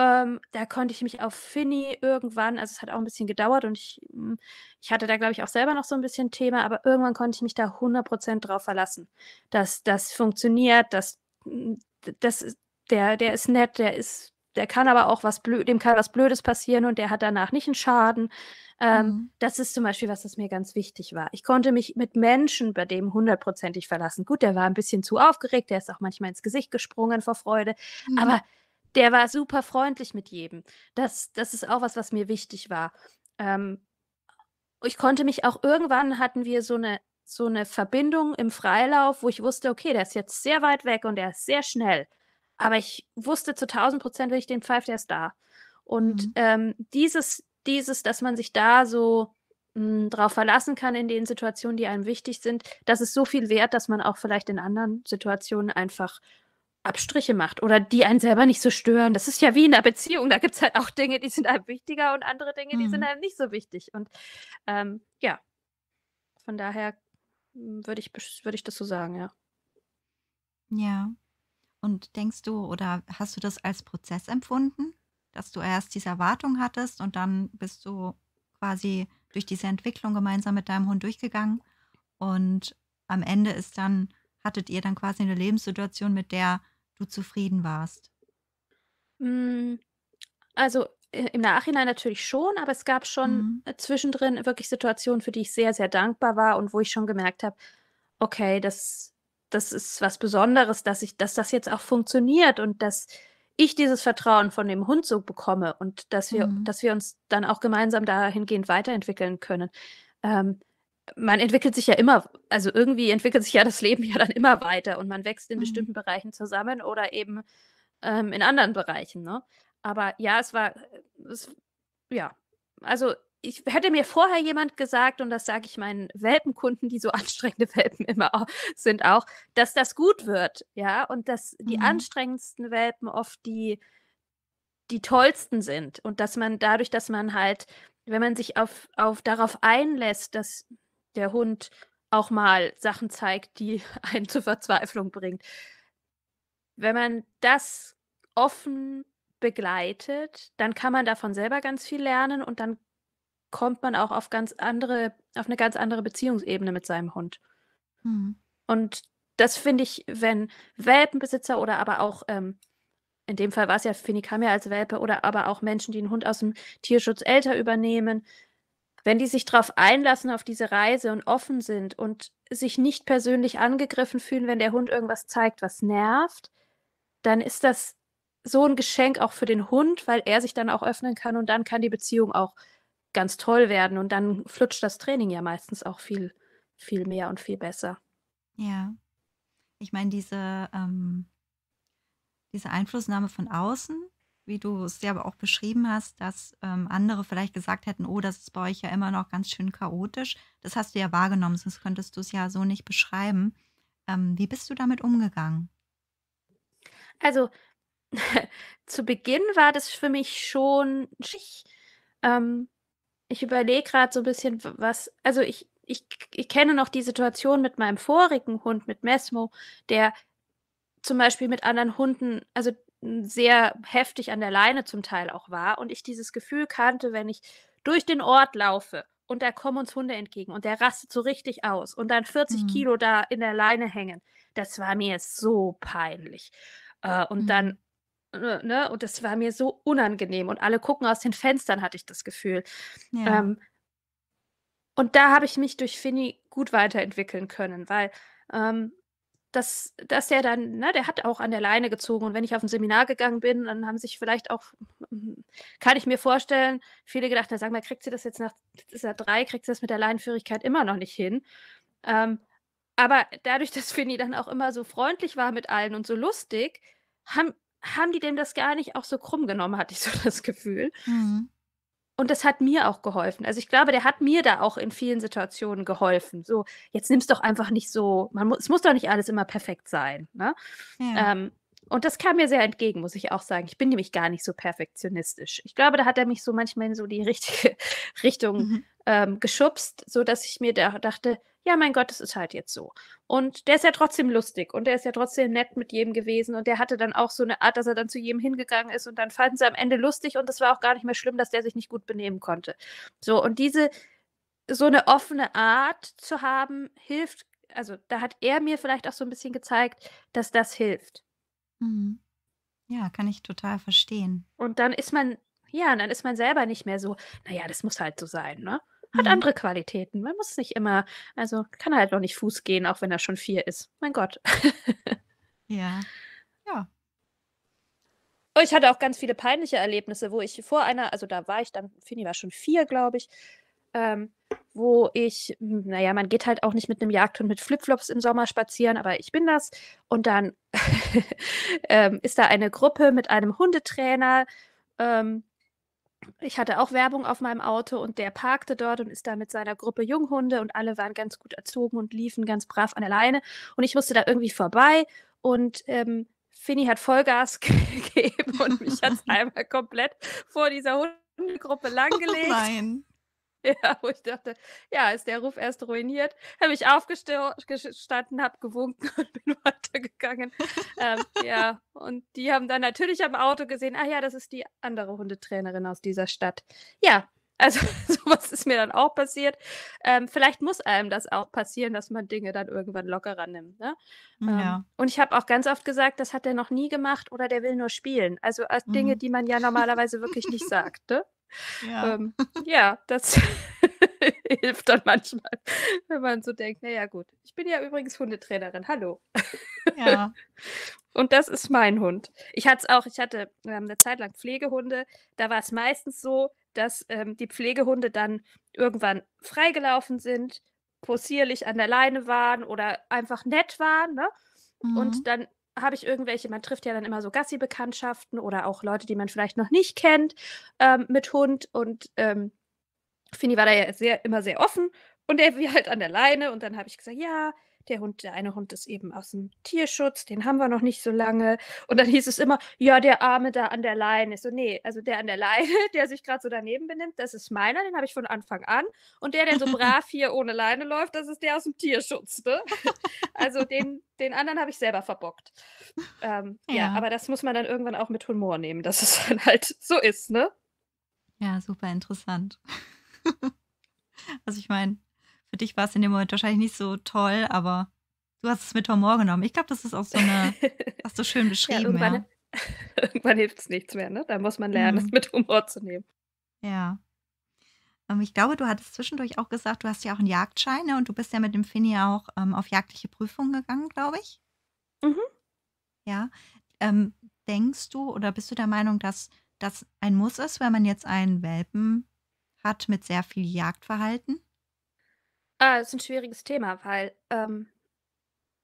ähm, da konnte ich mich auf Finny irgendwann, also es hat auch ein bisschen gedauert und ich, hm, ich hatte da, glaube ich, auch selber noch so ein bisschen Thema, aber irgendwann konnte ich mich da 100% drauf verlassen, dass das funktioniert, dass hm, das der, der ist nett, der ist, der kann aber auch was blöd, dem kann was Blödes passieren und der hat danach nicht einen Schaden. Ähm, mhm. Das ist zum Beispiel was, das mir ganz wichtig war. Ich konnte mich mit Menschen bei dem hundertprozentig verlassen. Gut, der war ein bisschen zu aufgeregt, der ist auch manchmal ins Gesicht gesprungen vor Freude, mhm. aber der war super freundlich mit jedem. Das, das ist auch was, was mir wichtig war. Ähm, ich konnte mich auch irgendwann hatten wir so eine so eine Verbindung im Freilauf, wo ich wusste, okay, der ist jetzt sehr weit weg und er ist sehr schnell. Aber ich wusste zu 1000 Prozent, wenn ich den pfeife, der ist da. Und mhm. ähm, dieses, dieses, dass man sich da so hm, drauf verlassen kann in den Situationen, die einem wichtig sind, das ist so viel wert, dass man auch vielleicht in anderen Situationen einfach Abstriche macht oder die einen selber nicht so stören. Das ist ja wie in einer Beziehung. Da gibt es halt auch Dinge, die sind einem wichtiger und andere Dinge, die mhm. sind einem nicht so wichtig. Und ähm, ja, von daher hm, würde ich, würd ich das so sagen, ja. Ja. Und denkst du oder hast du das als Prozess empfunden, dass du erst diese Erwartung hattest und dann bist du quasi durch diese Entwicklung gemeinsam mit deinem Hund durchgegangen und am Ende ist dann hattet ihr dann quasi eine Lebenssituation, mit der du zufrieden warst? Hm, also äh, im Nachhinein natürlich schon, aber es gab schon Mhm. Äh, zwischendrin wirklich Situationen, für die ich sehr, sehr dankbar war und wo ich schon gemerkt habe, okay, das, das ist was Besonderes, dass ich, dass das jetzt auch funktioniert und dass ich dieses Vertrauen von dem Hund so bekomme und dass wir, Mhm. dass wir uns dann auch gemeinsam dahingehend weiterentwickeln können. Ähm, man entwickelt sich ja immer, also irgendwie entwickelt sich ja das Leben ja dann immer weiter und man wächst in mhm. bestimmten Bereichen zusammen oder eben ähm, in anderen Bereichen. Ne? Aber ja, es war, es, ja, also ich hätte mir vorher jemand gesagt, und das sage ich meinen Welpenkunden, die so anstrengende Welpen immer auch, sind auch, dass das gut wird, ja, und dass die mhm. anstrengendsten Welpen oft die, die tollsten sind und dass man dadurch, dass man halt, wenn man sich auf, auf darauf einlässt, dass der Hund auch mal Sachen zeigt, die einen zur Verzweiflung bringt. Wenn man das offen begleitet, dann kann man davon selber ganz viel lernen und dann kommt man auch auf ganz andere, auf eine ganz andere Beziehungsebene mit seinem Hund. Mhm. Und das finde ich, wenn Welpenbesitzer oder aber auch, ähm, in dem Fall war es ja Finicamia als Welpe oder aber auch Menschen, die einen Hund aus dem Tierschutz älter übernehmen, wenn die sich darauf einlassen, auf diese Reise und offen sind und sich nicht persönlich angegriffen fühlen, wenn der Hund irgendwas zeigt, was nervt, dann ist das so ein Geschenk auch für den Hund, weil er sich dann auch öffnen kann und dann kann die Beziehung auch ganz toll werden und dann flutscht das Training ja meistens auch viel, viel mehr und viel besser. Ja. Ich meine, diese, ähm, diese Einflussnahme von außen, wie du es ja auch beschrieben hast, dass ähm, andere vielleicht gesagt hätten, oh, das ist bei euch ja immer noch ganz schön chaotisch. Das hast du ja wahrgenommen, sonst könntest du es ja so nicht beschreiben. Ähm, wie bist du damit umgegangen? Also zu Beginn war das für mich schon. Ich, ähm, ich überlege gerade so ein bisschen, was. Also ich, ich, ich kenne noch die Situation mit meinem vorigen Hund, mit Mesmo, der zum Beispiel mit anderen Hunden, also sehr heftig an der Leine zum Teil auch war und ich dieses Gefühl kannte, wenn ich durch den Ort laufe und da kommen uns Hunde entgegen und der rastet so richtig aus und dann 40 mhm. Kilo da in der Leine hängen. Das war mir so peinlich. Äh, und mhm. dann, ne, ne, und das war mir so unangenehm und alle gucken aus den Fenstern, hatte ich das Gefühl. Ja. Ähm, und da habe ich mich durch Finny gut weiterentwickeln können, weil ähm, dass, dass der dann, ne, der hat auch an der Leine gezogen. Und wenn ich auf ein Seminar gegangen bin, dann haben sich vielleicht auch, hm, kann ich mir vorstellen, viele gedacht, na sag mal, kriegt sie das jetzt nach jetzt ist er drei, kriegt sie das mit der Leinenführigkeit immer noch nicht hin. Ähm, aber dadurch, dass Finny dann auch immer so freundlich war mit allen und so lustig, haben, haben die dem das gar nicht auch so krumm genommen, hatte ich so das Gefühl. Mhm und das hat mir auch geholfen. Also ich glaube, der hat mir da auch in vielen Situationen geholfen. So, jetzt nimm es doch einfach nicht so, man muss, es muss doch nicht alles immer perfekt sein. Ne? Ja. Hm. Ähm, und das kam mir sehr entgegen, muss ich auch sagen. Ich bin nämlich gar nicht so perfektionistisch. Ich glaube, da hat er mich so manchmal in so die richtige Richtung mhm. ähm, geschubst, sodass ich mir da dachte, ja, mein Gott, das ist halt jetzt so. Und der ist ja trotzdem lustig und der ist ja trotzdem nett mit jedem gewesen und der hatte dann auch so eine Art, dass er dann zu jedem hingegangen ist und dann fanden sie am Ende lustig und es war auch gar nicht mehr schlimm, dass der sich nicht gut benehmen konnte. So, und diese, so eine offene Art zu haben, hilft, also da hat er mir vielleicht auch so ein bisschen gezeigt, dass das hilft. Mhm. Ja, kann ich total verstehen. Und dann ist man, ja, dann ist man selber nicht mehr so, naja, das muss halt so sein, ne? Hat mhm. andere Qualitäten. Man muss nicht immer, also kann halt noch nicht Fuß gehen, auch wenn er schon vier ist. Mein Gott. ja. Ja, ich hatte auch ganz viele peinliche Erlebnisse, wo ich vor einer, also da war ich dann, Fini war schon vier, glaube ich, ähm, wo ich, hm, naja, man geht halt auch nicht mit einem Jagdhund mit Flipflops im Sommer spazieren, aber ich bin das. Und dann ähm, ist da eine Gruppe mit einem Hundetrainer. Ähm, ich hatte auch Werbung auf meinem Auto und der parkte dort und ist da mit seiner Gruppe Junghunde und alle waren ganz gut erzogen und liefen ganz brav an der Leine. Und ich musste da irgendwie vorbei und ähm, Finny hat Vollgas gegeben und mich hat einmal komplett vor dieser Hundegruppe oh langgelegt. Oh nein. Ja, wo ich dachte, ja, ist der Ruf erst ruiniert. Habe ich aufgestanden, habe gewunken und bin weitergegangen. ähm, ja, und die haben dann natürlich am Auto gesehen, ah ja, das ist die andere Hundetrainerin aus dieser Stadt. Ja, also sowas ist mir dann auch passiert. Ähm, vielleicht muss einem das auch passieren, dass man Dinge dann irgendwann lockerer nimmt. Ne? Hm, ähm, ja. und ich habe auch ganz oft gesagt, das hat er noch nie gemacht oder der will nur spielen. Also als äh, Dinge, mhm. die man ja normalerweise wirklich nicht sagt. Ne? Ja, ähm, ja das hilft dann manchmal, wenn man so denkt, naja gut, ich bin ja übrigens Hundetrainerin, hallo. Ja. Und das ist mein Hund. Ich hatte es auch, ich hatte ähm, eine Zeit lang Pflegehunde. Da war es meistens so, dass ähm, die Pflegehunde dann irgendwann freigelaufen sind, possierlich an der Leine waren oder einfach nett waren. Ne? Mhm. Und dann habe ich irgendwelche, man trifft ja dann immer so Gassi-Bekanntschaften oder auch Leute, die man vielleicht noch nicht kennt ähm, mit Hund. Und ähm, Fini war da ja sehr, immer sehr offen und er wie halt an der Leine. Und dann habe ich gesagt, ja, der Hund, der eine Hund ist eben aus dem Tierschutz, den haben wir noch nicht so lange. Und dann hieß es immer, ja, der Arme da an der Leine. Ich so, nee, also der an der Leine, der sich gerade so daneben benimmt, das ist meiner, den habe ich von Anfang an. Und der, der so brav hier ohne Leine läuft, das ist der aus dem Tierschutz. Ne? Also den, den anderen habe ich selber verbockt. Ähm, ja. ja, aber das muss man dann irgendwann auch mit Humor nehmen, dass es dann halt so ist, ne? Ja, super interessant. Also ich meine, für dich war es in dem Moment wahrscheinlich nicht so toll, aber du hast es mit Humor genommen. Ich glaube, das ist auch so eine, hast du schön beschrieben. ja, irgendwann, ja. irgendwann hilft es nichts mehr, ne? Da muss man lernen, mhm. es mit Humor zu nehmen. Ja. Ähm, ich glaube, du hattest zwischendurch auch gesagt, du hast ja auch einen Jagdschein ne? und du bist ja mit dem Finny auch ähm, auf jagdliche Prüfungen gegangen, glaube ich. Mhm. Ja. Ähm, denkst du oder bist du der Meinung, dass das ein Muss ist, wenn man jetzt einen Welpen hat mit sehr viel Jagdverhalten? Ah, das ist ein schwieriges Thema, weil ähm,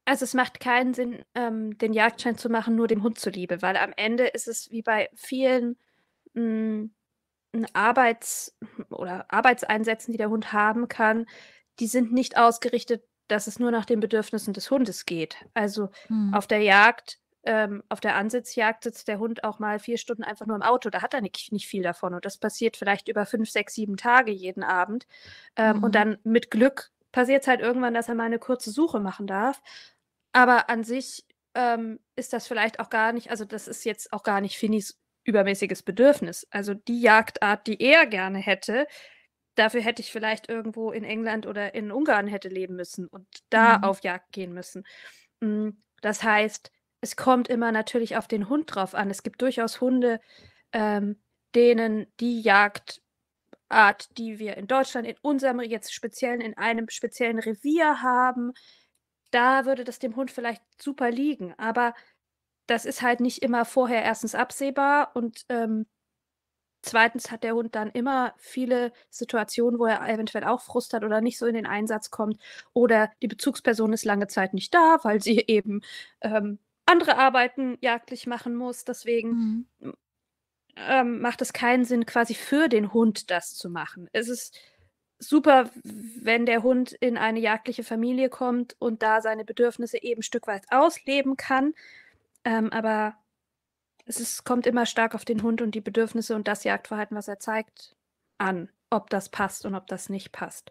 also es macht keinen Sinn, ähm, den Jagdschein zu machen, nur dem Hund zuliebe, weil am Ende ist es wie bei vielen mh, hm, Arbeits- oder Arbeitseinsätzen, die der Hund haben kann, die sind nicht ausgerichtet, dass es nur nach den Bedürfnissen des Hundes geht. Also hm. auf der Jagd ähm, auf der Ansitzjagd sitzt der Hund auch mal vier Stunden einfach nur im Auto. Da hat er nicht, nicht viel davon. Und das passiert vielleicht über fünf, sechs, sieben Tage jeden Abend. Ähm, mhm. Und dann mit Glück passiert es halt irgendwann, dass er mal eine kurze Suche machen darf. Aber an sich ähm, ist das vielleicht auch gar nicht, also das ist jetzt auch gar nicht Finis übermäßiges Bedürfnis. Also die Jagdart, die er gerne hätte, dafür hätte ich vielleicht irgendwo in England oder in Ungarn hätte leben müssen und da mhm. auf Jagd gehen müssen. Mm, das heißt, es kommt immer natürlich auf den Hund drauf an. Es gibt durchaus Hunde, ähm, denen die Jagdart, die wir in Deutschland in unserem jetzt speziellen, in einem speziellen Revier haben, da würde das dem Hund vielleicht super liegen. Aber das ist halt nicht immer vorher erstens absehbar und ähm, zweitens hat der Hund dann immer viele Situationen, wo er eventuell auch Frust hat oder nicht so in den Einsatz kommt oder die Bezugsperson ist lange Zeit nicht da, weil sie eben ähm, andere Arbeiten jagdlich machen muss. Deswegen mhm. ähm, macht es keinen Sinn, quasi für den Hund das zu machen. Es ist super, wenn der Hund in eine jagdliche Familie kommt und da seine Bedürfnisse eben ein ausleben kann. Ähm, aber es ist, kommt immer stark auf den Hund und die Bedürfnisse und das Jagdverhalten, was er zeigt, an, ob das passt und ob das nicht passt.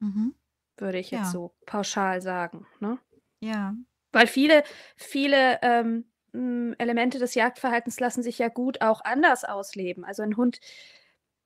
Mhm. Würde ich ja. jetzt so pauschal sagen. Ne? Ja, weil viele, viele ähm, Elemente des Jagdverhaltens lassen sich ja gut auch anders ausleben. Also ein Hund,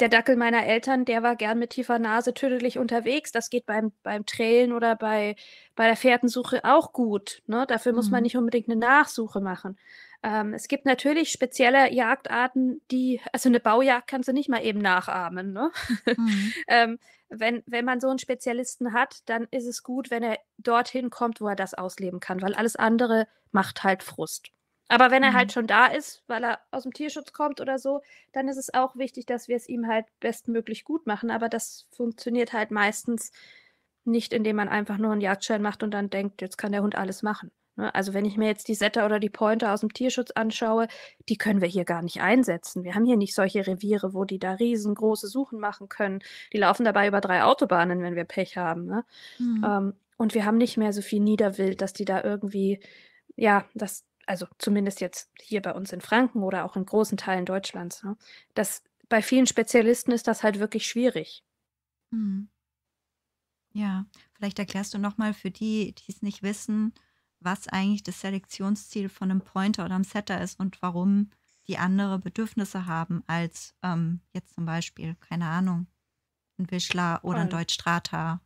der Dackel meiner Eltern, der war gern mit tiefer Nase tödlich unterwegs. Das geht beim, beim Trailen oder bei, bei der Fährtensuche auch gut. Ne? Dafür mhm. muss man mhm. nicht unbedingt eine Nachsuche machen. Ähm, es gibt natürlich spezielle Jagdarten, die, also eine Baujagd kannst du nicht mal eben nachahmen. Ne? Mhm. ähm, wenn, wenn man so einen Spezialisten hat, dann ist es gut, wenn er dorthin kommt, wo er das ausleben kann, weil alles andere macht halt Frust. Aber wenn er halt mhm. halt schon da ist, weil er aus dem Tierschutz kommt oder so, dann ist es auch wichtig, dass wir es ihm halt bestmöglich gut machen. Aber das funktioniert halt meistens nicht, indem man einfach nur einen Jagdschein macht und dann denkt, jetzt kann der Hund alles machen. Ne? Also wenn ich mir jetzt die Setter oder die Pointer aus dem Tierschutz anschaue, die können wir hier gar nicht einsetzen. Wir haben hier nicht solche Reviere, wo die da riesengroße Suchen machen können. Die laufen dabei über drei Autobahnen, wenn wir Pech haben. Ne? Mhm. Ähm, und wir haben nicht mehr so viel Niederwild, dass die da irgendwie, ja, das, also zumindest jetzt hier bei uns in Franken oder auch in großen Teilen Deutschlands. Ne? Das, bei vielen Spezialisten ist das halt wirklich schwierig. Mhm. Ja, vielleicht erklärst du nochmal für die, die es nicht wissen, was eigentlich das Selektionsziel von einem Pointer oder einem Setter ist und warum die andere Bedürfnisse haben als ähm, jetzt zum Beispiel, keine Ahnung, ein Wischler oder ein Deutschstrata.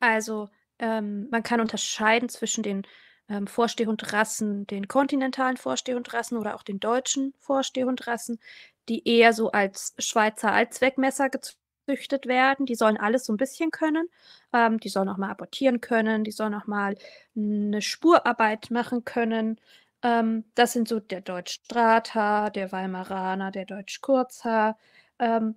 Also ähm, man kann unterscheiden zwischen den ähm, Vorstehhundrassen, den kontinentalen Vorstehhundrassen oder auch den deutschen Vorstehhundrassen, die eher so als Schweizer Allzweckmesser gezogen gezüchtet werden. Die sollen alles so ein bisschen können. Ähm, die sollen auch mal apportieren können. Die sollen auch mal eine Spurarbeit machen können. Ähm, das sind so der Deutsch-Strata, der Weimaraner, der Deutsch-Kurzhaar. Ähm,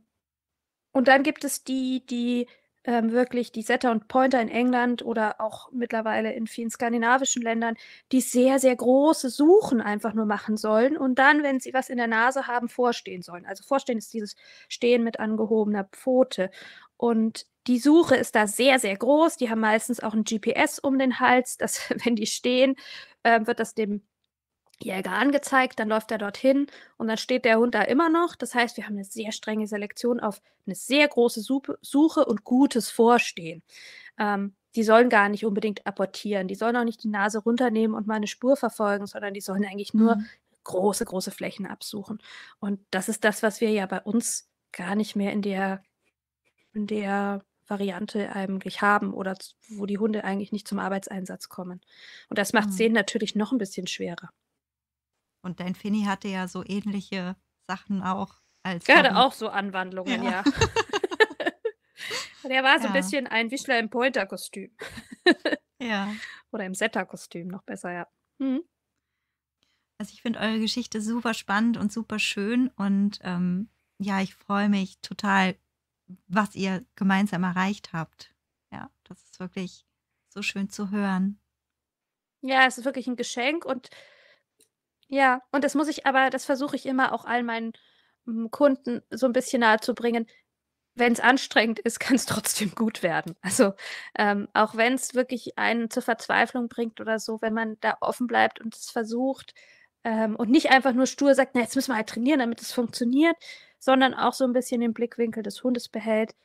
und dann gibt es die, die ähm, wirklich die Setter und Pointer in England oder auch mittlerweile in vielen skandinavischen Ländern, die sehr, sehr große Suchen einfach nur machen sollen und dann, wenn sie was in der Nase haben, vorstehen sollen. Also vorstehen ist dieses Stehen mit angehobener Pfote. Und die Suche ist da sehr, sehr groß. Die haben meistens auch ein GPS um den Hals, dass wenn die stehen, äh, wird das dem Jäger angezeigt, dann läuft er dorthin und dann steht der Hund da immer noch. Das heißt, wir haben eine sehr strenge Selektion auf eine sehr große Suche und gutes Vorstehen. Ähm, die sollen gar nicht unbedingt apportieren, die sollen auch nicht die Nase runternehmen und mal eine Spur verfolgen, sondern die sollen eigentlich nur mhm. große, große Flächen absuchen. Und das ist das, was wir ja bei uns gar nicht mehr in der, in der Variante eigentlich haben oder wo die Hunde eigentlich nicht zum Arbeitseinsatz kommen. Und das macht es mhm. denen natürlich noch ein bisschen schwerer. Und dein Finny hatte ja so ähnliche Sachen auch als. Gerade auch so Anwandlungen, ja. ja. Der war so ein bisschen ein Wischler im Pointer-Kostüm. ja. Oder im Setter-Kostüm, noch besser, ja. Mhm. Also ich finde eure Geschichte super spannend und super schön und ähm, ja, ich freue mich total, was ihr gemeinsam erreicht habt. Ja, das ist wirklich so schön zu hören. Ja, es ist wirklich ein Geschenk und ja, und das muss ich aber das versuche ich immer auch all meinen hm, Kunden so ein bisschen nahe zu bringen. Wenn es anstrengend ist, kann es trotzdem gut werden. Also, ähm, auch es wirklich einen zur Verzweiflung bringt oder so, wenn man da offen bleibt und es versucht, ähm, und nicht einfach nur stur sagt: „Na, jetzt müssen wir halt trainieren, damit es funktioniert“, sondern auch so ein bisschen den Blickwinkel des Hundes behält.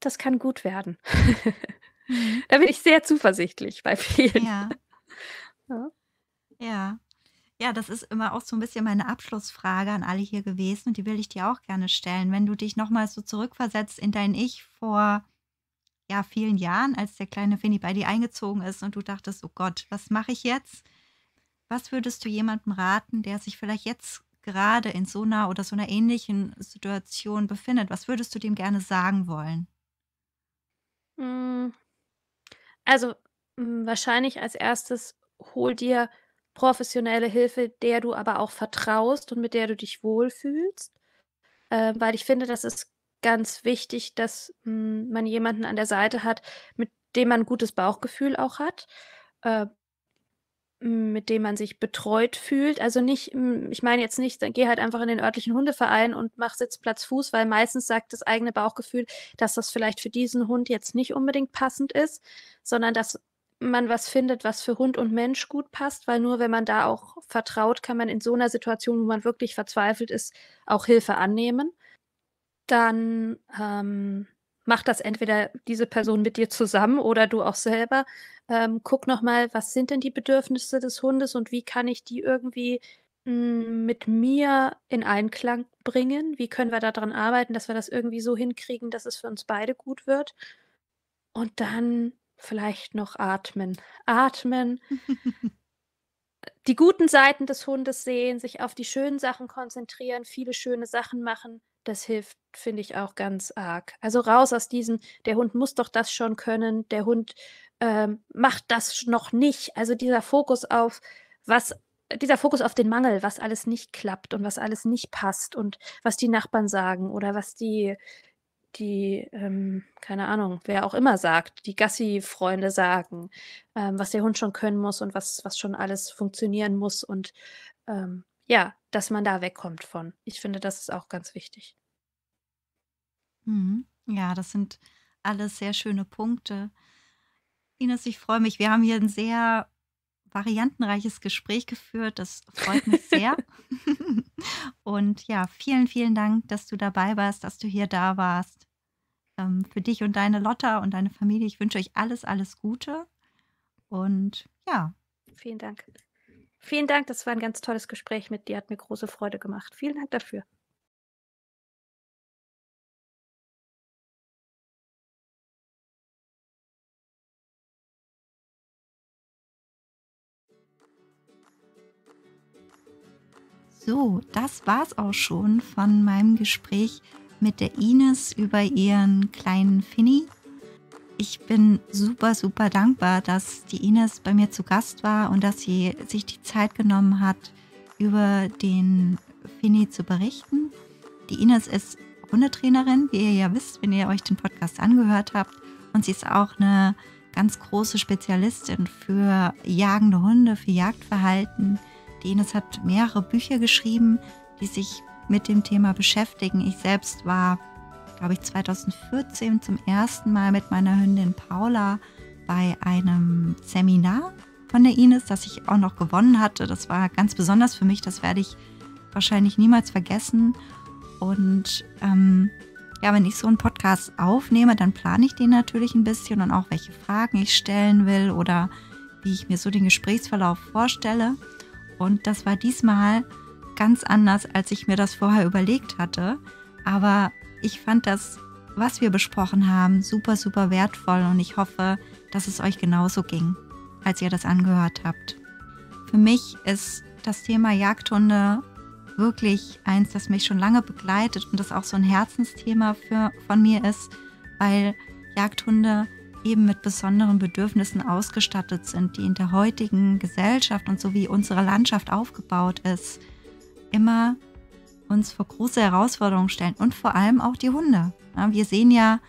Das kann gut werden. Mhm. Da bin ich sehr zuversichtlich bei vielen. Ja. Ja. Ja. Ja, das ist immer auch so ein bisschen meine Abschlussfrage an alle hier gewesen und die will ich dir auch gerne stellen. Wenn du dich nochmal so zurückversetzt in dein Ich vor ja, vielen Jahren, als der kleine Finny bei dir eingezogen ist und du dachtest, oh Gott, was mache ich jetzt? Was würdest du jemandem raten, der sich vielleicht jetzt gerade in so einer oder so einer ähnlichen Situation befindet? Was würdest du dem gerne sagen wollen? Hm. Also hm, wahrscheinlich als erstes hol dir professionelle Hilfe, der du aber auch vertraust und mit der du dich wohlfühlst. Äh, weil ich finde, das ist ganz wichtig, dass mh, hm, man jemanden an der Seite hat, mit dem man ein gutes Bauchgefühl auch hat, äh, mit dem man sich betreut fühlt. Also nicht, mh, hm, ich meine jetzt nicht, dann geh halt einfach in den örtlichen Hundeverein und mach Sitzplatz Fuß, weil meistens sagt das eigene Bauchgefühl, dass das vielleicht für diesen Hund jetzt nicht unbedingt passend ist, sondern dass man was findet, was für Hund und Mensch gut passt, weil nur wenn man da auch vertraut, kann man in so einer Situation, wo man wirklich verzweifelt ist, auch Hilfe annehmen. Dann ähm, macht das entweder diese Person mit dir zusammen oder du auch selber. Ähm, guck nochmal, was sind denn die Bedürfnisse des Hundes und wie kann ich die irgendwie hm, mit mir in Einklang bringen? Wie können wir daran arbeiten, dass wir das irgendwie so hinkriegen, dass es für uns beide gut wird? Und dann Vielleicht noch atmen. Atmen. die guten Seiten des Hundes sehen, sich auf die schönen Sachen konzentrieren, viele schöne Sachen machen. Das hilft, finde ich, auch ganz arg. Also raus aus diesem, der Hund muss doch das schon können, der Hund ähm, macht das noch nicht. Also dieser Fokus auf, was, dieser Fokus auf den Mangel, was alles nicht klappt und was alles nicht passt und was die Nachbarn sagen oder was die die, ähm, keine Ahnung, wer auch immer sagt, die Gassi-Freunde sagen, ähm, was der Hund schon können muss und was, was schon alles funktionieren muss und ähm, ja, dass man da wegkommt von. Ich finde, das ist auch ganz wichtig. Mhm. Ja, das sind alles sehr schöne Punkte. Ines, ich freue mich. Wir haben hier ein sehr variantenreiches Gespräch geführt. Das freut mich sehr. und ja, vielen, vielen Dank, dass du dabei warst, dass du hier da warst. Ähm, für dich und deine Lotta und deine Familie. Ich wünsche euch alles, alles Gute. Und ja. Vielen Dank. Vielen Dank, das war ein ganz tolles Gespräch mit dir, hat mir große Freude gemacht. Vielen Dank dafür. So, das war's auch schon von meinem Gespräch mit der Ines über ihren kleinen Finny. Ich bin super, super dankbar, dass die Ines bei mir zu Gast war und dass sie sich die Zeit genommen hat, über den Finny zu berichten. Die Ines ist Hundetrainerin, wie ihr ja wisst, wenn ihr euch den Podcast angehört habt. Und sie ist auch eine ganz große Spezialistin für jagende Hunde, für Jagdverhalten. Ines hat mehrere Bücher geschrieben, die sich mit dem Thema beschäftigen. Ich selbst war, glaube ich, 2014 zum ersten Mal mit meiner Hündin Paula bei einem Seminar von der Ines, das ich auch noch gewonnen hatte. Das war ganz besonders für mich, das werde ich wahrscheinlich niemals vergessen. Und ähm, ja, wenn ich so einen Podcast aufnehme, dann plane ich den natürlich ein bisschen und auch welche Fragen ich stellen will oder wie ich mir so den Gesprächsverlauf vorstelle. Und das war diesmal ganz anders, als ich mir das vorher überlegt hatte. Aber ich fand das, was wir besprochen haben, super, super wertvoll und ich hoffe, dass es euch genauso ging, als ihr das angehört habt. Für mich ist das Thema Jagdhunde wirklich eins, das mich schon lange begleitet und das auch so ein Herzensthema für, von mir ist, weil Jagdhunde eben mit besonderen Bedürfnissen ausgestattet sind, die in der heutigen Gesellschaft und so wie unsere Landschaft aufgebaut ist, immer uns vor große Herausforderungen stellen und vor allem auch die Hunde. Wir sehen ja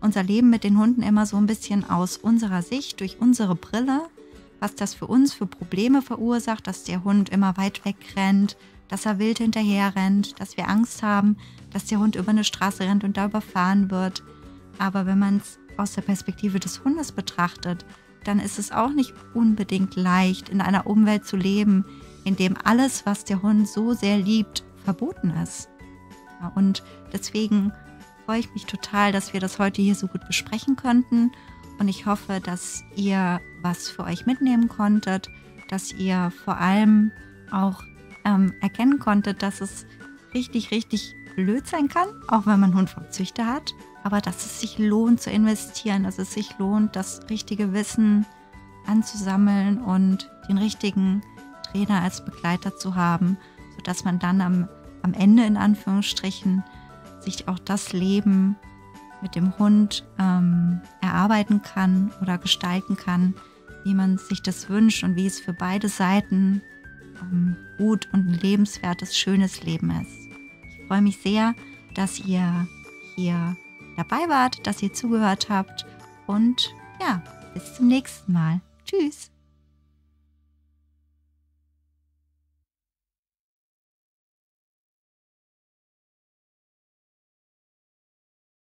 unser Leben mit den Hunden immer so ein bisschen aus unserer Sicht, durch unsere Brille, was das für uns für Probleme verursacht, dass der Hund immer weit weg rennt, dass er wild hinterher rennt, dass wir Angst haben, dass der Hund über eine Straße rennt und da überfahren wird. Aber wenn man es aus der Perspektive des Hundes betrachtet, dann ist es auch nicht unbedingt leicht, in einer Umwelt zu leben, in dem alles, was der Hund so sehr liebt, verboten ist. Und deswegen freue ich mich total, dass wir das heute hier so gut besprechen konnten. Und ich hoffe, dass ihr was für euch mitnehmen konntet, dass ihr vor allem auch ähm, erkennen konntet, dass es richtig, richtig blöd sein kann, auch wenn man Hund vom Züchter hat aber dass es sich lohnt zu investieren, dass es sich lohnt, das richtige Wissen anzusammeln und den richtigen Trainer als Begleiter zu haben, sodass man dann am, am Ende in Anführungsstrichen sich auch das Leben mit dem Hund ähm, erarbeiten kann oder gestalten kann, wie man sich das wünscht und wie es für beide Seiten ähm, gut und ein lebenswertes, schönes Leben ist. Ich freue mich sehr, dass ihr hier dabei wart, dass ihr zugehört habt und ja, bis zum nächsten Mal. Tschüss.